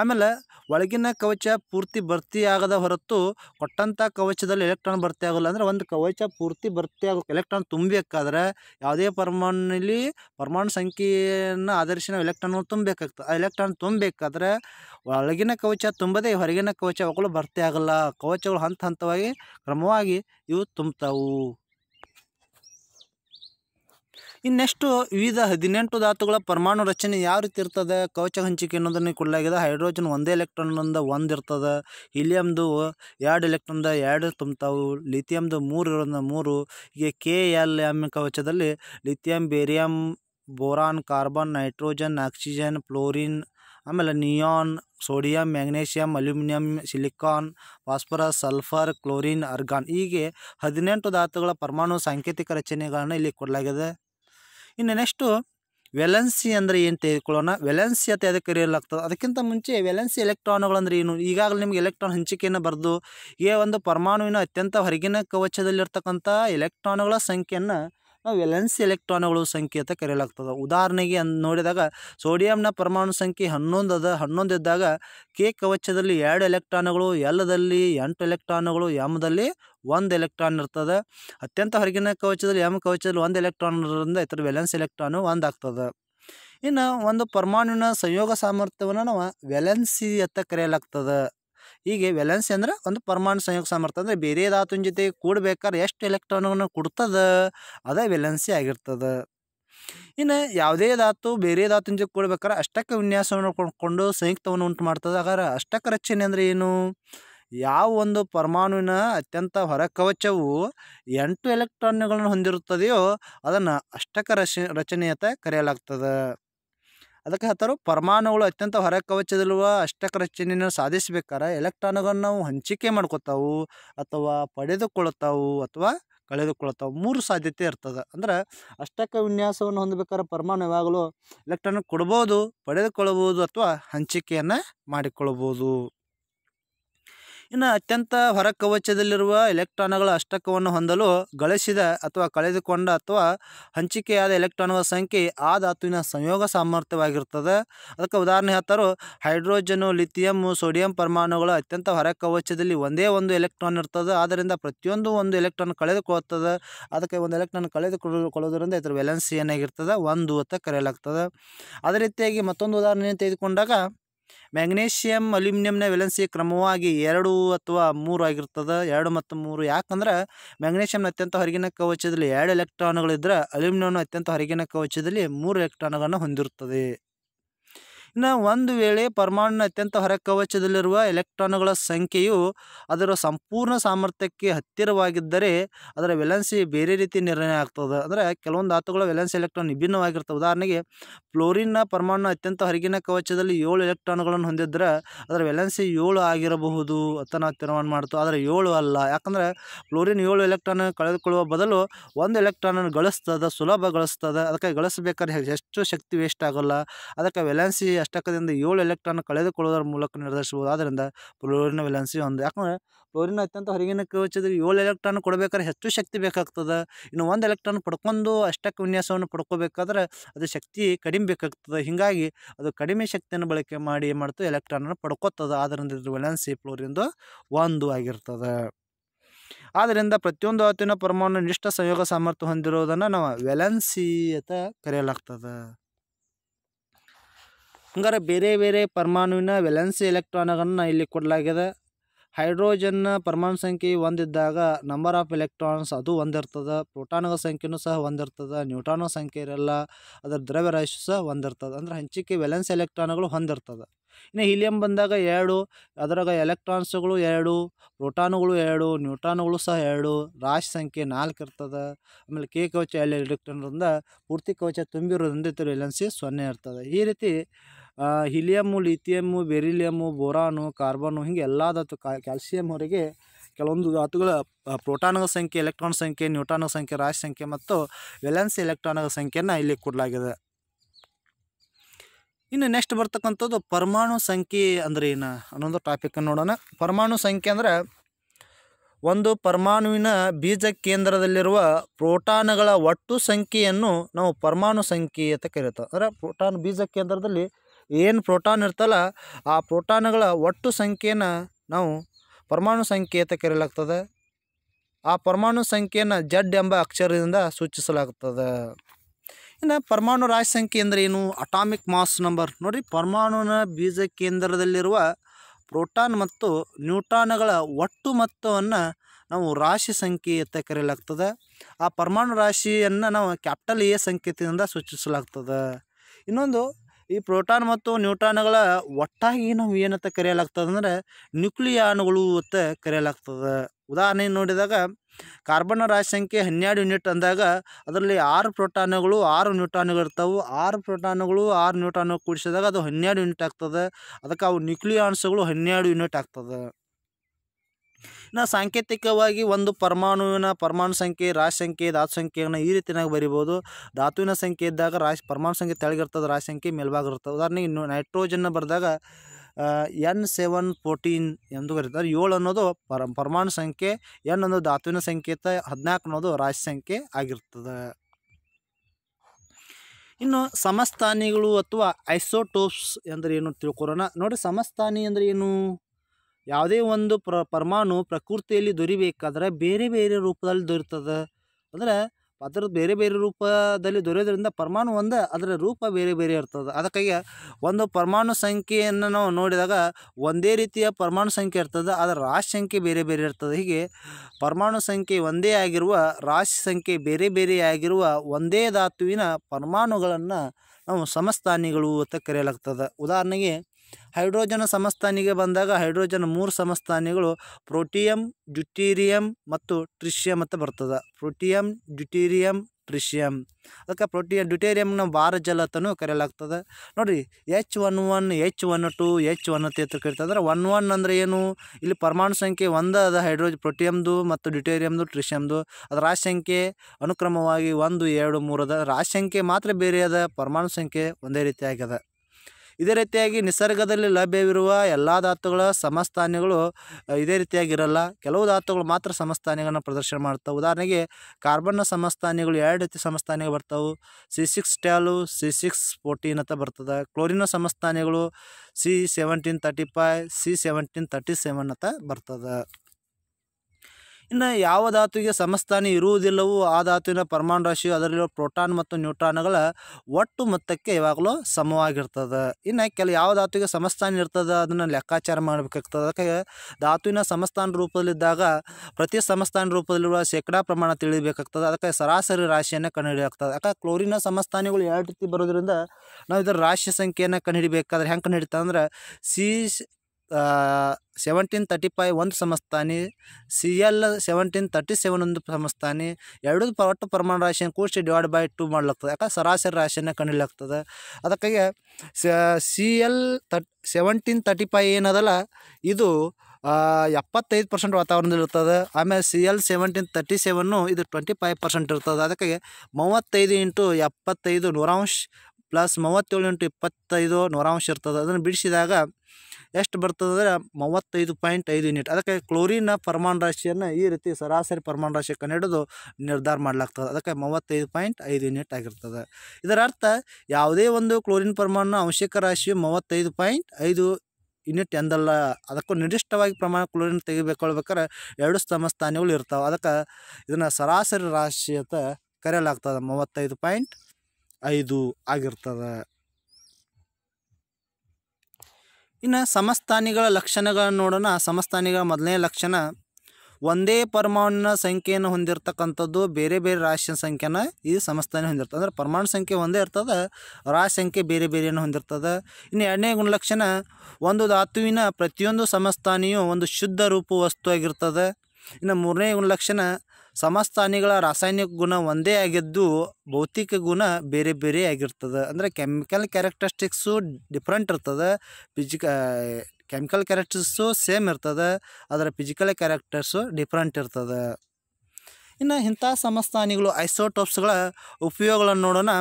ಆಮೇಲೆ ಒಳಗಿನ ಕವಚ ಪೂರ್ತಿ ಭರ್ತಿ ಆಗದ ಹೊರತು ಕೊಟ್ಟಂಥ ಕವಚದಲ್ಲಿ ಎಲೆಕ್ಟ್ರಾನ್ ಭರ್ತಿ ಆಗೋಲ್ಲ ಅಂದರೆ ಒಂದು ಕವಚ ಪೂರ್ತಿ ಭರ್ತಿ ಆಗೋ ಎಲೆಕ್ಟ್ರಾನ್ ತುಂಬಬೇಕಾದ್ರೆ ಯಾವುದೇ ಪರಮಾಣುನಲ್ಲಿ ಪರಮಾಣು ಸಂಖ್ಯೆಯನ್ನು ಆಧರಿಸಿ ನಾವು ಎಲೆಕ್ಟ್ರಾನ್ ತುಂಬಬೇಕಾಗ್ತದೆ ಆ ಎಲೆಕ್ಟ್ರಾನ್ ತುಂಬಬೇಕಾದ್ರೆ ಒಳಗಿನ ಕವಚ ತುಂಬದೇ ಹೊರಗಿನ ಕವಚ ಅವುಗಳು ಭರ್ತಿ ಆಗೋಲ್ಲ ಕವಚಗಳು ಹಂತ ಹಂತವಾಗಿ ಕ್ರಮವಾಗಿ ಇವು ತುಂಬ್ತಾವು ಇನ್ನೆಷ್ಟು ವಿವಿಧ ಹದಿನೆಂಟು ಧಾತುಗಳ ಪರಮಾಣು ರಚನೆ ಯಾವ ರೀತಿ ಇರ್ತದೆ ಕವಚ ಹಂಚಿಕೆ ಅನ್ನೋದನ್ನು ಕೊಡಲಾಗಿದೆ ಹೈಡ್ರೋಜನ್ ಒಂದೇ ಎಲೆಕ್ಟ್ರಾನ್ನಿಂದ ಒಂದು ಇರ್ತದೆ ಹಿಲಿಯಮ್ದು ಎರಡು ಎಲೆಕ್ಟ್ರಾನ್ದ ಎರಡು ತುಂಬ್ತಾವು ಲಿಥಿಯಮ್ದು ಮೂರು ಇರೋದ್ರಿಂದ ಮೂರು ಹೀಗೆ ಕೆ ಎಲ್ ಎಮ್ ಕವಚದಲ್ಲಿ lithium barium boron carbon nitrogen oxygen fluorine ಆಮೇಲೆ neon sodium magnesium aluminium silicon phosphorus sulphur chlorine argon ಹೀಗೆ ಹದಿನೆಂಟು ಧಾತುಗಳ ಪರಮಾಣು ಸಾಂಕೇತಿಕ ರಚನೆಗಳನ್ನು ಇಲ್ಲಿ ಕೊಡಲಾಗಿದೆ ಇನ್ನು ನೆಕ್ಸ್ಟು ವೆಲೆನ್ಸಿ ಅಂದರೆ ಏನು ತೆಗೆದುಕೊಳ್ಳೋಣ ವೆಲೆನ್ಸಿ ಅಂತ ಅದಕ್ಕೆ ಕರೆಯಲಾಗ್ತದೆ ಅದಕ್ಕಿಂತ ಮುಂಚೆ ವೆಲೆನ್ಸಿ ಎಲೆಕ್ಟ್ರಾನುಗಳಂದ್ರೆ ಏನು ಈಗಾಗಲೇ ನಿಮಗೆ ಎಲೆಕ್ಟ್ರಾನ್ ಹಂಚಿಕೆಯನ್ನು ಬರೆದು ಈ ಒಂದು ಪರಮಾಣುವಿನ ಅತ್ಯಂತ ಹೊರಗಿನ ಕವಚದಲ್ಲಿರ್ತಕ್ಕಂಥ ಎಲೆಕ್ಟ್ರಾನುಗಳ ಸಂಖ್ಯೆಯನ್ನು ನಾವು ವೆಲೆನ್ಸ್ ಎಲೆಕ್ಟ್ರಾನುಗಳು ಸಂಖ್ಯೆ ಅಂತ ಕರೆಯಲಾಗ್ತದೆ ಉದಾಹರಣೆಗೆ ನೋಡಿದಾಗ ಸೋಡಿಯಂನ ಪರಮಾಣು ಸಂಖ್ಯೆ ಹನ್ನೊಂದು ಅದ ಹನ್ನೊಂದು ಇದ್ದಾಗ ಕೆ ಕವಚದಲ್ಲಿ ಎರಡು ಎಲೆಕ್ಟ್ರಾನುಗಳು ಎಲ್ಲದಲ್ಲಿ ಎಂಟು ಎಲೆಕ್ಟ್ರಾನುಗಳು ಎಮ್ದಲ್ಲಿ ಒಂದು ಎಲೆಕ್ಟ್ರಾನ್ ಇರ್ತದೆ ಅತ್ಯಂತ ಹೊರಗಿನ ಕವಚದಲ್ಲಿ ಎಮ್ ಕವಚದಲ್ಲಿ ಒಂದು ಎಲೆಕ್ಟ್ರಾನ್ ಇರೋದ್ರಿಂದ ಇತರ ವೆಲೆನ್ಸ್ ಎಲೆಕ್ಟ್ರಾನು ಒಂದಾಗ್ತದೆ ಇನ್ನು ಒಂದು ಪರಮಾಣುವಿನ ಸಂಯೋಗ ಸಾಮರ್ಥ್ಯವನ್ನು ನಾವು ವೆಲೆನ್ಸಿ ಅಂತ ಕರೆಯಲಾಗ್ತದೆ ಹೀಗೆ ವ್ಯಾಲೆನ್ಸಿ ಅಂದ್ರೆ ಒಂದು ಪರಮಾಣು ಸಂಯೋಗ ಸಾಮರ್ಥ್ಯ ಅಂದರೆ ಬೇರೆ ಧಾತುವಿನ ಜೊತೆ ಕೂಡಬೇಕಾದ್ರೆ ಎಷ್ಟು ಎಲೆಕ್ಟ್ರಾನ್ಗಳನ್ನು ಕೊಡ್ತದೆ ಅದೇ ವ್ಯಾಲೆನ್ಸಿ ಆಗಿರ್ತದೆ ಇನ್ನು ಯಾವುದೇ ಧಾತು ಬೇರೆ ಧಾತುನ ಜೊತೆ ಕೂಡಬೇಕಾದ್ರೆ ಅಷ್ಟಕ್ಕೆ ವಿನ್ಯಾಸವನ್ನು ಕೊಂಡ್ಕೊಂಡು ಸಂಯುಕ್ತವನ್ನು ಉಂಟು ಮಾಡ್ತದೆ ಹಾಗಾದ್ರೆ ಅಷ್ಟಕ ರಚನೆ ಅಂದರೆ ಏನು ಯಾವ ಒಂದು ಪರಮಾಣುವಿನ ಅತ್ಯಂತ ಹೊರ ಕವಚವು ಎಂಟು ಎಲೆಕ್ಟ್ರಾನ್ಗಳನ್ನು ಹೊಂದಿರುತ್ತದೆಯೋ ಅದನ್ನು ಅಷ್ಟಕ ರಚ ರಚನೆ ಅಂತ ಕರೆಯಲಾಗ್ತದೆ ಅದಕ್ಕೆ ಹತ್ತಾರು ಪರಮಾಣುಗಳು ಅತ್ಯಂತ ಹೊರ ಕವಚದಲ್ಲಿರುವ ಅಷ್ಟಕ ರಚನೆಯನ್ನು ಸಾಧಿಸಬೇಕಾದ್ರೆ ಎಲೆಕ್ಟ್ರಾನ್ಗಳನ್ನು ನಾವು ಹಂಚಿಕೆ ಮಾಡ್ಕೊತಾವು ಅಥವಾ ಪಡೆದುಕೊಳ್ಳುತ್ತಾವು ಅಥವಾ ಕಳೆದುಕೊಳ್ತಾವೆ ಮೂರು ಸಾಧ್ಯತೆ ಇರ್ತದೆ ಅಂದ್ರೆ ಅಷ್ಟಕ ವಿನ್ಯಾಸವನ್ನು ಹೊಂದಬೇಕಾದ್ರೆ ಪರಮಾಣು ಯಾವಾಗಲೂ ಎಲೆಕ್ಟ್ರಾನ್ ಕೊಡ್ಬೋದು ಪಡೆದುಕೊಳ್ಳಬಹುದು ಅಥವಾ ಹಂಚಿಕೆಯನ್ನು ಮಾಡಿಕೊಳ್ಳಬಹುದು ಇನ್ನು ಅತ್ಯಂತ ಹೊರ ಕವಚದಲ್ಲಿರುವ ಎಲೆಕ್ಟ್ರಾನ್ಗಳ ಅಷ್ಟಕವನ್ನು ಹೊಂದಲು ಗಳಿಸಿದ ಅಥವಾ ಕಳೆದುಕೊಂಡ ಅಥವಾ ಹಂಚಿಕೆಯಾದ ಎಲೆಕ್ಟ್ರಾನ್ಗಳ ಸಂಖ್ಯೆ ಆ ಧಾತುವಿನ ಸಂಯೋಗ ಸಾಮರ್ಥ್ಯವಾಗಿರ್ತದೆ ಅದಕ್ಕೆ ಉದಾಹರಣೆ ಹೇಳ್ತಾರೋ ಹೈಡ್ರೋಜನ್ನು ಲಿಥಿಯಮ್ಮು ಸೋಡಿಯಂ ಪರಮಾಣುಗಳು ಅತ್ಯಂತ ಹೊರ ಕವಚದಲ್ಲಿ ಒಂದೇ ಒಂದು ಎಲೆಕ್ಟ್ರಾನ್ ಇರ್ತದೆ ಆದ್ದರಿಂದ ಪ್ರತಿಯೊಂದು ಒಂದು ಎಲೆಕ್ಟ್ರಾನ್ ಕಳೆದುಕೊಳ್ಳುತ್ತದೆ ಅದಕ್ಕೆ ಒಂದು ಎಲೆಕ್ಟ್ರಾನ್ ಕಳೆದುಕೊಳ್ಳೋದ್ರಿಂದ ಇದರ ವ್ಯಾಲೆನ್ಸ್ ಏನಾಗಿರ್ತದೆ ಒಂದು ಅಂತ ಕರೆಯಲಾಗ್ತದೆ ಅದೇ ರೀತಿಯಾಗಿ ಮತ್ತೊಂದು ಉದಾಹರಣೆಯನ್ನು ತೆಗೆದುಕೊಂಡಾಗ ಮ್ಯಾಗ್ನೇಷಿಯಮ್ ಅಲ್ಯೂಮಿನಿಯಂನ ವೆಲೆನ್ಸಿ ಕ್ರಮವಾಗಿ ಎರಡು ಅಥವಾ ಮೂರು ಆಗಿರ್ತದೆ ಎರಡು ಮತ್ತು ಮೂರು ಯಾಕಂದ್ರೆ ಮ್ಯಾಗ್ನೇಷಿಯಂನ ಅತ್ಯಂತ ಹೊರಗಿನ ಕವಚದಲ್ಲಿ ಎರಡು ಎಲೆಕ್ಟ್ರಾನುಗಳಿದ್ದರೆ ಅಲ್ಯೂಮಿನಿಯಂನ ಅತ್ಯಂತ ಹೊರಗಿನ ಕವಚದಲ್ಲಿ ಮೂರು ಎಲೆಕ್ಟ್ರಾನುಗಳನ್ನು ಹೊಂದಿರುತ್ತದೆ ಇನ್ನು ಒಂದು ವೇಳೆ ಪರಮಾಣುನ ಅತ್ಯಂತ ಹೊರ ಕವಚದಲ್ಲಿರುವ ಎಲೆಕ್ಟ್ರಾನುಗಳ ಸಂಖ್ಯೆಯು ಅದರ ಸಂಪೂರ್ಣ ಸಾಮರ್ಥ್ಯಕ್ಕೆ ಹತ್ತಿರವಾಗಿದ್ದರೆ ಅದರ ವೆಲೆನ್ಸಿ ಬೇರೆ ರೀತಿ ನಿರ್ಣಯ ಆಗ್ತದೆ ಅಂದರೆ ಕೆಲವೊಂದು ಧಾತುಗಳ ವೆಲೆನ್ಸಿ ಎಲೆಕ್ಟ್ರಾನ್ ವಿಭಿನ್ನವಾಗಿರ್ತವೆ ಉದಾಹರಣೆಗೆ ಫ್ಲೋರಿನ್ನ ಪರಮಾಣು ಅತ್ಯಂತ ಹೊರಗಿನ ಕವಚದಲ್ಲಿ ಏಳು ಎಲೆಕ್ಟ್ರಾನ್ಗಳನ್ನು ಹೊಂದಿದ್ದರೆ ಅದರ ವೆಲೆನ್ಸಿ ಏಳು ಆಗಿರಬಹುದು ಅಂತ ನಾವು ತೀರ್ಮಾನ ಮಾಡ್ತೇವೆ ಆದರೆ ಏಳು ಅಲ್ಲ ಯಾಕಂದರೆ ಫ್ಲೋರಿನ್ ಏಳು ಎಲೆಕ್ಟ್ರಾನ್ ಕಳೆದುಕೊಳ್ಳುವ ಬದಲು ಒಂದು ಎಲೆಕ್ಟ್ರಾನನ್ನು ಗಳಿಸ್ತದೆ ಸುಲಭ ಗಳಿಸ್ತದೆ ಅದಕ್ಕೆ ಗಳಿಸಬೇಕಾದ್ರೆ ಎಷ್ಟು ಶಕ್ತಿ ವೇಸ್ಟ್ ಆಗೋಲ್ಲ ಅದಕ್ಕೆ ವೆಲೆನ್ಸಿ ಅಷ್ಟಕದಿಂದ ಏಳು ಎಲೆಕ್ಟ್ರಾನ್ ಕಳೆದುಕೊಳ್ಳುವುದರ ಮೂಲಕ ನಿರ್ಧರಿಸಬಹುದು ಆದ್ದರಿಂದ ಫ್ಲೋರಿನ ವೆಲೆನ್ಸಿ ಒಂದು ಯಾಕಂದರೆ ಫ್ಲೋರಿನ ಅತ್ಯಂತ ಹೊರಗಿನ ಕವಚದಲ್ಲಿ ಏಳು ಎಲೆಕ್ಟ್ರಾನ್ ಕೊಡಬೇಕಾದ್ರೆ ಹೆಚ್ಚು ಶಕ್ತಿ ಬೇಕಾಗ್ತದೆ ಇನ್ನು ಒಂದು ಎಲೆಕ್ಟ್ರಾನ್ ಪಡ್ಕೊಂಡು ಅಷ್ಟಕ್ಕೆ ವಿನ್ಯಾಸವನ್ನು ಪಡ್ಕೋಬೇಕಾದ್ರೆ ಅದು ಶಕ್ತಿ ಕಡಿಮೆ ಬೇಕಾಗ್ತದೆ ಹೀಗಾಗಿ ಅದು ಕಡಿಮೆ ಶಕ್ತಿಯನ್ನು ಬಳಕೆ ಮಾಡಿ ಏನು ಮಾಡ್ತು ಎಲೆಕ್ಟ್ರಾನನ್ನು ಪಡ್ಕೋತದೆ ಆದ್ದರಿಂದ ಇದ್ರ ವೆಲೆನ್ಸಿ ಫ್ಲೋರಿಂದು ಒಂದು ಆಗಿರ್ತದೆ ಆದ್ದರಿಂದ ಪ್ರತಿಯೊಂದು ಆತಿನ ಪರಮಾಣು ನಿಷ್ಠ ಸಂಯೋಗ ಸಾಮರ್ಥ್ಯ ಹೊಂದಿರುವುದನ್ನು ನಾವು ವೆಲೆನ್ಸಿ ಅಂತ ಕರೆಯಲಾಗ್ತದೆ ಹಂಗಾರೆ ಬೇರೆ ಬೇರೆ ಪರಮಾಣುವಿನ ವೆಲೆನ್ಸಿ ಎಲೆಕ್ಟ್ರಾನ್ಗಳನ್ನು ಇಲ್ಲಿ ಕೊಡಲಾಗಿದೆ ಹೈಡ್ರೋಜನ್ನ ಪರಮಾಣು ಸಂಖ್ಯೆ ಒಂದಿದ್ದಾಗ ನಂಬರ್ ಆಫ್ ಎಲೆಕ್ಟ್ರಾನ್ಸ್ ಅದು ಒಂದಿರ್ತದೆ ಪ್ರೋಟಾನ್ಗಳ ಸಂಖ್ಯೆನೂ ಸಹ ಒಂದಿರ್ತದೆ ನ್ಯೂಟ್ರಾನ್ ಸಂಖ್ಯೆ ಇರಲ್ಲ ಅದರ ದ್ರವ್ಯರಾಶಿ ಸಹ ಒಂದಿರ್ತದೆ ಅಂದ್ರೆ ಹಂಚಿಕೆ ವೆಲೆನ್ಸ್ ಎಲೆಕ್ಟ್ರಾನ್ಗಳು ಹೊಂದಿರ್ತದೆ ಇನ್ನು ಹೀಲಿಯಂ ಬಂದಾಗ ಎರಡು ಅದರಾಗ ಎಲೆಕ್ಟ್ರಾನ್ಸ್ಗಳು ಎರಡು ಪ್ರೋಟಾನುಗಳು ಎರಡು ನ್ಯೂಟ್ರಾನುಗಳು ಸಹ ಎರಡು ರಾಶಿ ಸಂಖ್ಯೆ ನಾಲ್ಕು ಇರ್ತದೆ ಆಮೇಲೆ ಕೆ ಕವಚ ಎಲ್ಲ ಎಲೆಕ್ಟ್ರಾನ್ರಿಂದ ಪೂರ್ತಿ ಕವಚ ತುಂಬಿರೋದ್ರಿಂದ ವೆಲೆನ್ಸಿ ಸೊನ್ನೆ ಇರ್ತದೆ ಈ ರೀತಿ ಹಿಲಿಯಮ್ಮು ಲಿಥಿಯಮ್ಮು ಬೆರಿಲಿಯಮ್ಮು ಬೋರಾನು ಕಾರ್ಬನು ಹಿಂಗೆ ಎಲ್ಲ ಧಾತು ಕ್ಯಾಲ್ಸಿಯಂ ಅವರಿಗೆ ಕೆಲವೊಂದು ಧಾತುಗಳ ಪ್ರೋಟಾನ್ಗಳ ಸಂಖ್ಯೆ ಎಲೆಕ್ಟ್ರಾನ್ ಸಂಖ್ಯೆ ನ್ಯೂಟ್ರಾನ್ಗಳ ಸಂಖ್ಯೆ ರಾಶಿ ಸಂಖ್ಯೆ ಮತ್ತು ವೆಲೆನ್ಸ್ ಎಲೆಕ್ಟ್ರಾನ್ಗಳ ಸಂಖ್ಯೆಯನ್ನು ಇಲ್ಲಿ ಕೊಡಲಾಗಿದೆ ಇನ್ನು ನೆಕ್ಸ್ಟ್ ಬರ್ತಕ್ಕಂಥದ್ದು ಪರಮಾಣು ಸಂಖ್ಯೆ ಅಂದರೆ ಏನು ಅನ್ನೋದು ಟಾಪಿಕ್ ನೋಡೋಣ ಪರಮಾಣು ಸಂಖ್ಯೆ ಅಂದರೆ ಒಂದು ಪರಮಾಣುವಿನ ಬೀಜ ಕೇಂದ್ರದಲ್ಲಿರುವ ಪ್ರೋಟಾನ್ಗಳ ಒಟ್ಟು ಸಂಖ್ಯೆಯನ್ನು ನಾವು ಪರಮಾಣು ಸಂಖ್ಯೆ ಅಂತ ಕರೀತೇವೆ ಅಂದರೆ ಪ್ರೋಟಾನ್ ಬೀಜ ಕೇಂದ್ರದಲ್ಲಿ ಏನು ಪ್ರೋಟಾನ್ ಇರ್ತಲ್ಲ ಆ ಪ್ರೋಟಾನ್ಗಳ ಒಟ್ಟು ಸಂಖ್ಯೆಯನ್ನು ನಾವು ಪರಮಾಣು ಸಂಖ್ಯೆ ಅಂತ ಕರೆಯಲಾಗ್ತದೆ ಆ ಪರಮಾಣು ಸಂಖ್ಯೆಯನ್ನು ಜಡ್ ಎಂಬ ಅಕ್ಷರದಿಂದ ಸೂಚಿಸಲಾಗ್ತದೆ ಇನ್ನು ಪರಮಾಣು ರಾಶಿ ಸಂಖ್ಯೆ ಅಂದರೆ ಏನು ಅಟಾಮಿಕ್ ಮಾಸ್ ನಂಬರ್ ನೋಡಿ ಪರಮಾಣುನ ಬೀಜ ಕೇಂದ್ರದಲ್ಲಿರುವ ಪ್ರೋಟಾನ್ ಮತ್ತು ನ್ಯೂಟ್ರಾನ್ಗಳ ಒಟ್ಟು ಮೊತ್ತವನ್ನು ನಾವು ರಾಶಿ ಸಂಖ್ಯೆ ಅಂತ ಕರೆಯಲಾಗ್ತದೆ ಆ ಪರಮಾಣು ರಾಶಿಯನ್ನು ನಾವು ಕ್ಯಾಪಿಟಲ್ ಎ ಸಂಕೇತದಿಂದ ಸೂಚಿಸಲಾಗ್ತದೆ ಇನ್ನೊಂದು ಈ ಪ್ರೋಟಾನ್ ಮತ್ತು ನ್ಯೂಟ್ರಾನ್ಗಳ ಒಟ್ಟಾಗಿ ನಾವು ಏನಂತ ಕರೆಯಲಾಗ್ತದೆ ಅಂದರೆ ನ್ಯೂಕ್ಲಿಯಾನ್ಗಳು ಅಂತ ಕರೆಯಲಾಗ್ತದೆ ಉದಾಹರಣೆ ನೋಡಿದಾಗ ಕಾರ್ಬನ್ ರಾಶಿ ಹನ್ನೆರಡು ಯೂನಿಟ್ ಅಂದಾಗ ಅದರಲ್ಲಿ ಆರು ಪ್ರೋಟಾನುಗಳು ಆರು ನ್ಯೂಟ್ರಾನ್ಗಳು ಇರ್ತವೆ ಆರು ಪ್ರೋಟಾನುಗಳು ಆರು ನ್ಯೂಟ್ರಾನ್ ಕೂಡಿಸಿದಾಗ ಅದು ಹನ್ನೆರಡು ಯೂನಿಟ್ ಆಗ್ತದೆ ಅದಕ್ಕೆ ಅವು ನ್ಯೂಕ್ಲಿಯಾನ್ಸ್ಗಳು ಹನ್ನೆರಡು ಯೂನಿಟ್ ಆಗ್ತದೆ ಇನ್ನು ಸಾಂಕೇತಿಕವಾಗಿ ಒಂದು ಪರಮಾಣುವಿನ ಪರಮಾಣು ಸಂಖ್ಯೆ ರಾಶಿ ಸಂಖ್ಯೆ ಧಾತು ಸಂಖ್ಯೆಯನ್ನು ಈ ರೀತಿಯಾಗಿ ಬರಿಬೋದು ಧಾತುವಿನ ಸಂಖ್ಯೆ ಇದ್ದಾಗ ರಾಶಿ ಪರಮಾಣು ಸಂಖ್ಯೆ ತೆಳಗಿರ್ತದೆ ರಾಶಿ ಸಂಖ್ಯೆ ಮೇಲ್ಭಾಗ ಉದಾಹರಣೆಗೆ ಇನ್ನು ನೈಟ್ರೋಜನ್ನ ಬರೆದಾಗ ಎನ್ ಸೆವೆನ್ ಫೋರ್ಟೀನ್ ಎಂದು ಕರೀತಾರೆ ಏಳು ಅನ್ನೋದು ಪರ ಪರಮಾಣು ಸಂಖ್ಯೆ ಎನ್ ಅನ್ನೋದು ಧಾತುವಿನ ಸಂಕೇತ ಹದಿನಾಲ್ಕು ಅನ್ನೋದು ರಾಶಿ ಸಂಖ್ಯೆ ಆಗಿರ್ತದೆ ಇನ್ನು ಸಮಸ್ಥಾನಿಗಳು ಅಥವಾ ಐಸೋಟೋಪ್ಸ್ ಎಂದರೆ ಏನು ತಿಳ್ಕೊರೋಣ ನೋಡಿ ಸಮಸ್ಥಾನಿ ಅಂದರೆ ಏನು ಯಾವುದೇ ಒಂದು ಪ್ರ ಪರಮಾಣು ಪ್ರಕೃತಿಯಲ್ಲಿ ದೊರಿಬೇಕಾದ್ರೆ ಬೇರೆ ಬೇರೆ ರೂಪದಲ್ಲಿ ದೊರೀತದೆ ಅಂದರೆ ಅದರ ಬೇರೆ ಬೇರೆ ರೂಪದಲ್ಲಿ ದೊರೆಯೋದ್ರಿಂದ ಪರಮಾಣು ಒಂದೇ ಅದರ ರೂಪ ಬೇರೆ ಬೇರೆ ಇರ್ತದೆ ಅದಕ್ಕಾಗಿ ಒಂದು ಪರಮಾಣು ಸಂಖ್ಯೆಯನ್ನು ನಾವು ನೋಡಿದಾಗ ಒಂದೇ ರೀತಿಯ ಪರಮಾಣು ಸಂಖ್ಯೆ ಇರ್ತದೆ ಅದರ ರಾಶಿ ಸಂಖ್ಯೆ ಬೇರೆ ಬೇರೆ ಇರ್ತದೆ ಹೀಗೆ ಪರಮಾಣು ಸಂಖ್ಯೆ ಒಂದೇ ಆಗಿರುವ ರಾಶಿ ಸಂಖ್ಯೆ ಬೇರೆ ಬೇರೆ ಆಗಿರುವ ಒಂದೇ ಧಾತುವಿನ ಪರಮಾಣುಗಳನ್ನು ನಾವು ಸಮಸ್ಥಾನಿಗಳು ಅಂತ ಕರೆಯಲಾಗ್ತದೆ ಉದಾಹರಣೆಗೆ ಹೈಡ್ರೋಜನ್ ಸಮಸ್ಥಾನಿಗೆ ಬಂದಾಗ ಹೈಡ್ರೋಜನ್ ಮೂರು ಸಮಸ್ಥಾನಿಗಳು ಪ್ರೋಟಿಯಂ ಡ್ಯೂಟೀರಿಯಂ ಮತ್ತು ಟ್ರಿಷಿಯಂ ಅಂತ ಬರ್ತದೆ ಪ್ರೋಟಿಯಂ ಡ್ಯೂಟೀರಿಯಂ ಟ್ರಿಷಿಯಂ ಅದಕ್ಕೆ ಪ್ರೋಟಿಯಂ ಡ್ಯುಟೇರಿಯಂನ ಭಾರ ಜಲ ಅಂತಲೂ ಕರೆಯಲಾಗ್ತದೆ ನೋಡಿರಿ H one one H one two H one ಅಂತ ಕರಿತಾರೆ ಅಂದರೆ ಒನ್ ಒನ್ ಅಂದರೆ ಏನು ಇಲ್ಲಿ ಪರಮಾಣು ಸಂಖ್ಯೆ ಒಂದು ಅದು ಹೈಡ್ರೋಜನ್ ಪ್ರೋಟಿಯಮ್ದು ಮತ್ತು ಡ್ಯೂಟೇರಿಯಮ್ದು ಟ್ರಿಷಿಯಮ್ದು ಅದು ರಾಶಿ ಸಂಖ್ಯೆ ಅನುಕ್ರಮವಾಗಿ ಒಂದು ಎರಡು ಮೂರು ಅದ ರಾಶಿ ಸಂಖ್ಯೆ ಮಾತ್ರ ಬೇರೆ ಅದ ಪರಮಾಣು ಸಂಖ್ಯೆ ಒಂದೇ ರೀತಿ ಆಗ್ಯದ ಇದೇ ರೀತಿಯಾಗಿ ನಿಸರ್ಗದಲ್ಲಿ ಲಭ್ಯವಿರುವ ಎಲ್ಲ ಧಾತುಗಳ ಸಮಸ್ಥಾನಗಳು ಇದೇ ರೀತಿಯಾಗಿರಲ್ಲ ಕೆಲವು ಧಾತುಗಳು ಮಾತ್ರ ಸಮಸ್ಥಾನಗಳನ್ನು ಪ್ರದರ್ಶನ ಮಾಡ್ತವೆ ಉದಾಹರಣೆಗೆ ಕಾರ್ಬನ್ನ ಸಮಸ್ಥಾನಗಳು ಎರಡು ರೀತಿ ಸಮಸ್ಥಾನಗಳು ಬರ್ತವೆ C six twelve C six fourteen ಅಂತ ಬರ್ತದೆ ಕ್ಲೋರಿನ ಸಮಸ್ಥಾನಗಳು C seventeen thirty five C seventeen thirty seven ಅಂತ ಬರ್ತದೆ ಇನ್ನು ಯಾವ ಧಾತುವಿಗೆ ಸಮಸ್ಥಾನ ಇರುವುದಿಲ್ಲವೋ ಆ ಧಾತುವಿನ ಪರಮಾಣು ರಾಶಿಯು ಅದರಲ್ಲಿರೋ ಪ್ರೋಟಾನ್ ಮತ್ತು ನ್ಯೂಟ್ರಾನ್ಗಳ ಒಟ್ಟು ಮೊತ್ತಕ್ಕೆ ಯಾವಾಗಲೂ ಸಮವಾಗಿರ್ತದೆ ಇನ್ನು ಕೆಲ ಯಾವ ಧಾತುವಿಗೆ ಸಮಸ್ಥಾನ ಇರ್ತದೆ ಅದನ್ನು ಲೆಕ್ಕಾಚಾರ ಮಾಡಬೇಕಾಗ್ತದೆ ಅದಕ್ಕೆ ಧಾತುವಿನ ಸಮಸ್ಥಾನ ರೂಪದಲ್ಲಿದ್ದಾಗ ಪ್ರತಿ ಸಮಸ್ಥಾನ ರೂಪದಲ್ಲಿರುವ ಶೇಕಡಾ ಪ್ರಮಾಣ ತಿಳಿಬೇಕಾಗ್ತದೆ ಅದಕ್ಕೆ ಸರಾಸರಿ ರಾಶಿಯನ್ನು ಕಂಡುಹಿಡಿಯಾಗ್ತದೆ ಯಾಕೆ ಕ್ಲೋರಿನ ಸಮಸ್ಥಾನಿಗಳು ಎರಡು ರೀತಿ ಬರೋದ್ರಿಂದ ನಾವು ಇದರ ರಾಶಿ ಸಂಖ್ಯೆಯನ್ನು ಕಂಡುಹಿಡಿಬೇಕಾದ್ರೆ ಹೆಂಗೆ ಕಂಡುಹಿಡಿತಂದ್ರೆ ಸಿ ಸೆವೆಂಟೀನ್ ತರ್ಟಿ ಫೈವ್ ಒಂದು ಸಂಸ್ಥಾನಿ C L seventeen thirty seven ಒಂದು ಸಂಸ್ಥಾನಿ ಎರಡೂ ಒಟ್ಟು ಪ್ರಮಾಣ ರಾಶಿಯನ್ನು ಕೂಡಿಸಿ ಡಿವೈಡ್ ಬೈ ಟು ಮಾಡ್ಲಾಗ್ತದೆ ಯಾಕೆ ಸರಾಸರಿ ರಾಶಿಯನ್ನು ಕಂಡಿಲಾಗ್ತದೆ ಅದಕ್ಕಾಗಿ ಸಿ ಎಲ್ ತಟ್ ಸೆವೆಂಟೀನ್ ತರ್ಟಿ ಫೈವ್ ಏನದಲ್ಲ ಇದು ಎಪ್ಪತ್ತೈದು ಪರ್ಸೆಂಟ್ ವಾತಾವರಣದಲ್ಲಿರ್ತದೆ ಆಮೇಲೆ C L seventeen thirty seven ಇದು ಟ್ವೆಂಟಿ ಫೈವ್ ಪರ್ಸೆಂಟ್ ಇರ್ತದೆ ಅದಕ್ಕಾಗಿ ಮೂವತ್ತೈದು ಇಂಟು ಎಪ್ಪತ್ತೈದು ನೂರಾಂಶ ಪ್ಲಸ್ ಮೂವತ್ತೇಳು ಇಂಟು ಇಪ್ಪತ್ತೈದು ನೂರಾಂಶ ಇರ್ತದೆ ಅದನ್ನು ಬಿಡಿಸಿದಾಗ ಎಷ್ಟು ಬರ್ತದಂದ್ರೆ ಮೂವತ್ತೈದು ಪಾಯಿಂಟ್ ಐದು ಯೂನಿಟ್ ಅದಕ್ಕೆ ಕ್ಲೋರಿನ ಪರಮಾಣು ರಾಶಿಯನ್ನು ಈ ರೀತಿ ಸರಾಸರಿ ಪರಮಾಣು ರಾಶಿ ಕನ್ನಡದು ನಿರ್ಧಾರ ಮಾಡಲಾಗ್ತದೆ ಅದಕ್ಕೆ ಮೂವತ್ತೈದು ಪಾಯಿಂಟ್ ಐದು ಯೂನಿಟ್ ಆಗಿರ್ತದೆ ಇದರ ಅರ್ಥ ಯಾವುದೇ ಒಂದು ಕ್ಲೋರಿನ್ ಪರಮಾಣು ಅವಶ್ಯಕ ರಾಶಿಯು ಮೂವತ್ತೈದು ಪಾಯಿಂಟ್ ಐದು ಯೂನಿಟ್ ಎಂದಲ್ಲ ಅದಕ್ಕೂ ನಿರ್ದಿಷ್ಟವಾಗಿ ಪ್ರಮಾಣ ಕ್ಲೋರಿನ್ ತೆಗೆದುಕೊಳ್ಬೇಕಾದ್ರೆ ಎರಡು ಸ್ಥಾನಗಳು ಇರ್ತಾವೆ ಅದಕ್ಕೆ ಇದನ್ನು ಸರಾಸರಿ ರಾಶಿ ಅಂತ ಕರೆಯಲಾಗ್ತದೆ ಮೂವತ್ತೈದು ಪಾಯಿಂಟ್ ಐದು ಆಗಿರ್ತದೆ ಇನ್ನು ಸಮಸ್ಥಾನಿಗಳ ಲಕ್ಷಣಗಳನ್ನು ನೋಡೋಣ ಸಮಸ್ಥಾನಿಗಳ ಮೊದಲನೇ ಲಕ್ಷಣ ಒಂದೇ ಪರಮಾಣುನ ಸಂಖ್ಯೆಯನ್ನು ಹೊಂದಿರತಕ್ಕಂಥದ್ದು ಬೇರೆ ಬೇರೆ ರಾಶಿಯ ಸಂಖ್ಯೆನ ಈ ಸಮಸ್ಥಾನಿ ಹೊಂದಿರ್ತದೆ ಅಂದರೆ ಪರಮಾಣು ಸಂಖ್ಯೆ ಒಂದೇ ಇರ್ತದೆ ರಾಶಿ ಸಂಖ್ಯೆ ಬೇರೆ ಬೇರೆಯನ್ನು ಹೊಂದಿರ್ತದೆ ಇನ್ನು ಎರಡನೇ ಗುಣಲಕ್ಷಣ ಒಂದು ಧಾತುವಿನ ಪ್ರತಿಯೊಂದು ಸಮಸ್ಥಾನಿಯು ಒಂದು ಶುದ್ಧ ರೂಪ ವಸ್ತು ಇನ್ನು ಮೂರನೇ ಗುಣಲಕ್ಷಣ ಸಮಸ್ಥಾನಿಗಳ ರಾಸಾಯನಿಕ ಗುಣ ಒಂದೇ ಆಗಿದ್ದು ಭೌತಿಕ ಗುಣ ಬೇರೆ ಬೇರೆ ಆಗಿರ್ತದೆ ಅಂದರೆ ಕೆಮಿಕಲ್ ಕ್ಯಾರೆಕ್ಟರಿಸ್ಟಿಕ್ಸು ಡಿಫ್ರೆಂಟ್ ಇರ್ತದೆ ಪಿಜಿಕ ಕೆಮಿಕಲ್ ಕ್ಯಾರೆಕ್ಟರ್ಸು ಸೇಮ್ ಇರ್ತದೆ ಅದರ ಫಿಸಿಕಲ್ ಕ್ಯಾರೆಕ್ಟರ್ಸು ಡಿಫ್ರೆಂಟ್ ಇರ್ತದೆ ಇನ್ನು ಇಂಥ ಸಮಸ್ಥಾನಿಗಳು ಐಸೋಟೋಪ್ಸ್ಗಳ ಉಪಯೋಗಗಳನ್ನು ನೋಡೋಣ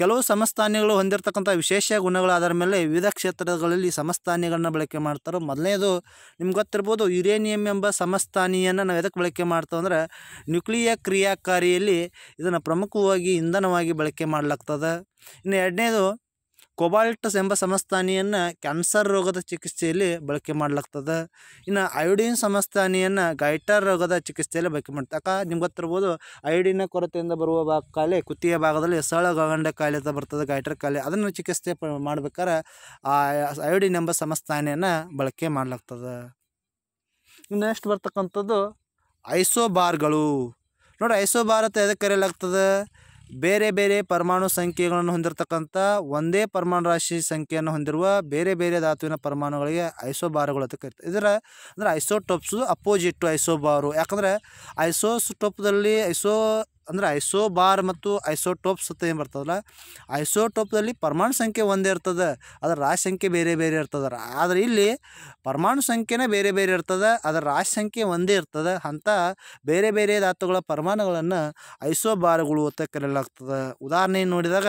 ಕೆಲವು ಸಮಸ್ಥಾನಗಳು ಹೊಂದಿರತಕ್ಕಂಥ ವಿಶೇಷ ಗುಣಗಳ ಆಧಾರ ಮೇಲೆ ವಿವಿಧ ಕ್ಷೇತ್ರಗಳಲ್ಲಿ ಸಮಸ್ಥಾನಿಗಳನ್ನ ಬಳಕೆ ಮಾಡ್ತಾರೆ ಮೊದಲನೇದು ನಿಮ್ಗೆ ಗೊತ್ತಿರ್ಬೋದು ಯುರೇನಿಯಂ ಎಂಬ ಸಮಸ್ಥಾನಿಯನ್ನು ನಾವು ಎದಕ್ಕೆ ಬಳಕೆ ಮಾಡ್ತೇವೆ ಅಂದರೆ ನ್ಯೂಕ್ಲಿಯ ಕ್ರಿಯಾಕಾರಿಯಲ್ಲಿ ಇದನ್ನು ಪ್ರಮುಖವಾಗಿ ಇಂಧನವಾಗಿ ಬಳಕೆ ಮಾಡಲಾಗ್ತದೆ ಇನ್ನು ಎರಡನೇದು ಕೊಬಾಲ್ಟಸ್ ಎಂಬ ಸಮಸ್ಥಾನಿಯನ್ನು ಕ್ಯಾನ್ಸರ್ ರೋಗದ ಚಿಕಿತ್ಸೆಯಲ್ಲಿ ಬಳಕೆ ಮಾಡ್ಲಾಗ್ತದೆ ಇನ್ನು ಅಯೋಡಿನ್ ಸಮಸ್ಥಾನಿಯನ್ನು ಗೈಟರ್ ರೋಗದ ಚಿಕಿತ್ಸೆಯಲ್ಲಿ ಬಳಕೆ ಮಾಡ್ತದೆ ಅಕ್ಕ ನಿಮ್ಗೆ ಗೊತ್ತಿರ್ಬೋದು ಅಯೋಡಿನ ಕೊರತೆಯಿಂದ ಬರುವ ಭಾಗ ಕಾಲೆ ಕುತ್ತಿಗೆ ಭಾಗದಲ್ಲಿ ಗಗಂಡ ಕಾಯಿಲೆ ಅಂತ ಬರ್ತದೆ ಗೈಟರ್ ಕಾಯಿಲೆ ಅದನ್ನು ಚಿಕಿತ್ಸೆ ಮಾಡಬೇಕಾದ್ರೆ ಆ ಅಯೋಡಿನ್ ಎಂಬ ಸಮಸ್ಥಾನಿಯನ್ನು ಬಳಕೆ ಇನ್ನು ನೆಕ್ಸ್ಟ್ ಬರ್ತಕ್ಕಂಥದ್ದು ಐಸೋಬಾರ್ಗಳು ನೋಡಿ ಐಸೋಬಾರ್ ಅಂತ ಎದಕ್ಕೆ ಕರೆಯಲಾಗ್ತದೆ ಬೇರೆ ಬೇರೆ ಪರಮಾಣು ಸಂಖ್ಯೆಗಳನ್ನು ಹೊಂದಿರತಕ್ಕಂಥ ಒಂದೇ ಪರಮಾಣು ರಾಶಿ ಸಂಖ್ಯೆಯನ್ನು ಹೊಂದಿರುವ ಬೇರೆ ಬೇರೆ ಧಾತುವಿನ ಪರಮಾಣುಗಳಿಗೆ ಐಸೋಬಾರುಗಳು ಅಂತ ಕರಿತಾರೆ ಇದರ ಅಂದರೆ ಐಸೋಟೋಪ್ಸು ಅಪೋಸಿಟ್ ಟು ಐಸೋಬಾರು ಯಾಕಂದರೆ ಐಸೋಸ್ಟೋಪ್ದಲ್ಲಿ ಐಸೋ ಅಂದರೆ ಐಸೋಬಾರ್ ಮತ್ತು ಐಸೋಟೋಪ್ಸ್ ಅಂತ ಏನು ಬರ್ತದಲ್ಲ ಐಸೋಟೋಪ್ದಲ್ಲಿ ಪರಮಾಣು ಸಂಖ್ಯೆ ಒಂದೇ ಇರ್ತದೆ ಅದರ ರಾಶಿ ಸಂಖ್ಯೆ ಬೇರೆ ಬೇರೆ ಇರ್ತದ ಆದರೆ ಇಲ್ಲಿ ಪರಮಾಣು ಸಂಖ್ಯೆನೇ ಬೇರೆ ಬೇರೆ ಇರ್ತದೆ ಅದರ ರಾಶಿ ಸಂಖ್ಯೆ ಒಂದೇ ಇರ್ತದೆ ಅಂಥ ಬೇರೆ ಬೇರೆ ಧಾತುಗಳ ಪರಮಾಣುಗಳನ್ನು ಐಸೋಬಾರ್ಗಳು ಅಂತ ಕರೆಯಲಾಗ್ತದೆ ಉದಾಹರಣೆ ನೋಡಿದಾಗ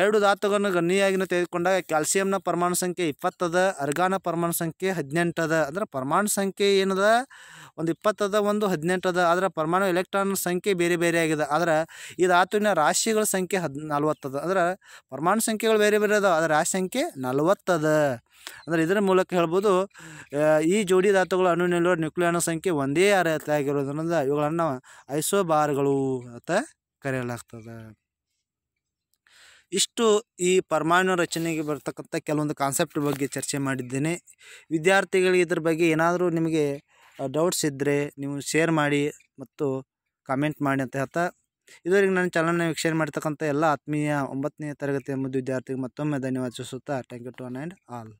ಎರಡು ಧಾತುಗಳನ್ನು ಗಣ್ಯಾಗಿನ ತೆಗೆದುಕೊಂಡಾಗ ಕ್ಯಾಲ್ಸಿಯಂನ ಪರಮಾಣು ಸಂಖ್ಯೆ ಇಪ್ಪತ್ತದ ಅರ್ಗಾನ ಪರಮಾಣು ಸಂಖ್ಯೆ ಹದಿನೆಂಟದ ಅಂದರೆ ಪರಮಾಣು ಸಂಖ್ಯೆ ಏನದ ಒಂದು ಇಪ್ಪತ್ತದ ಒಂದು ಹದಿನೆಂಟದ ಆದರೆ ಪರಮಾಣು ಎಲೆಕ್ಟ್ರಾನ್ ಸಂಖ್ಯೆ ಬೇರೆ ಬೇರೆ ಆಗಿದೆ ಆದ್ರೆ ಈ ಧಾತುವಿನ ರಾಶಿಗಳ ಸಂಖ್ಯೆ ಹದ್ ನಲ್ವತ್ತದ ಅಂದರೆ ಪರಮಾಣು ಸಂಖ್ಯೆಗಳು ಬೇರೆ ಬೇರೆ ಅದಾವೆ ಅದರ ರಾಶಿ ಸಂಖ್ಯೆ ನಲ್ವತ್ತದ ಅಂದರೆ ಇದರ ಮೂಲಕ ಹೇಳ್ಬೋದು ಈ ಜೋಡಿ ಧಾತುಗಳ ನಿಲ್ಲುವ ನ್ಯೂಕ್ಲಿಯನ ಸಂಖ್ಯೆ ಒಂದೇ ಆಗಿರೋದ್ರಿಂದ ಇವುಗಳನ್ನು ಐಸೋಬಾರ್ಗಳು ಅಂತ ಕರೆಯಲಾಗ್ತದೆ ಇಷ್ಟು ಈ ಪರಮಾಣು ರಚನೆಗೆ ಬರ್ತಕ್ಕಂಥ ಕೆಲವೊಂದು ಕಾನ್ಸೆಪ್ಟ್ ಬಗ್ಗೆ ಚರ್ಚೆ ಮಾಡಿದ್ದೇನೆ ವಿದ್ಯಾರ್ಥಿಗಳಿಗೆ ಇದ್ರ ಬಗ್ಗೆ ಏನಾದರೂ ನಿಮಗೆ ಡೌಟ್ಸ್ ಇದ್ದರೆ ನೀವು ಶೇರ್ ಮಾಡಿ ಮತ್ತು ಕಾಮೆಂಟ್ ಮಾಡಿ ಅಂತ ಹೇಳ್ತಾ ಇದುವರೆಗೆ ನಾನು ಚಾನಲ್ನ ವೀಕ್ಷಣೆ ಮಾಡ್ತಕ್ಕಂಥ ಎಲ್ಲ ಆತ್ಮೀಯ ಒಂಬತ್ತನೇ ತರಗತಿಯ ಎಂಬುದು ವಿದ್ಯಾರ್ಥಿಗೆ ಮತ್ತೊಮ್ಮೆ ಧನ್ಯವಾದಿಸುತ್ತಾ thank you to one and all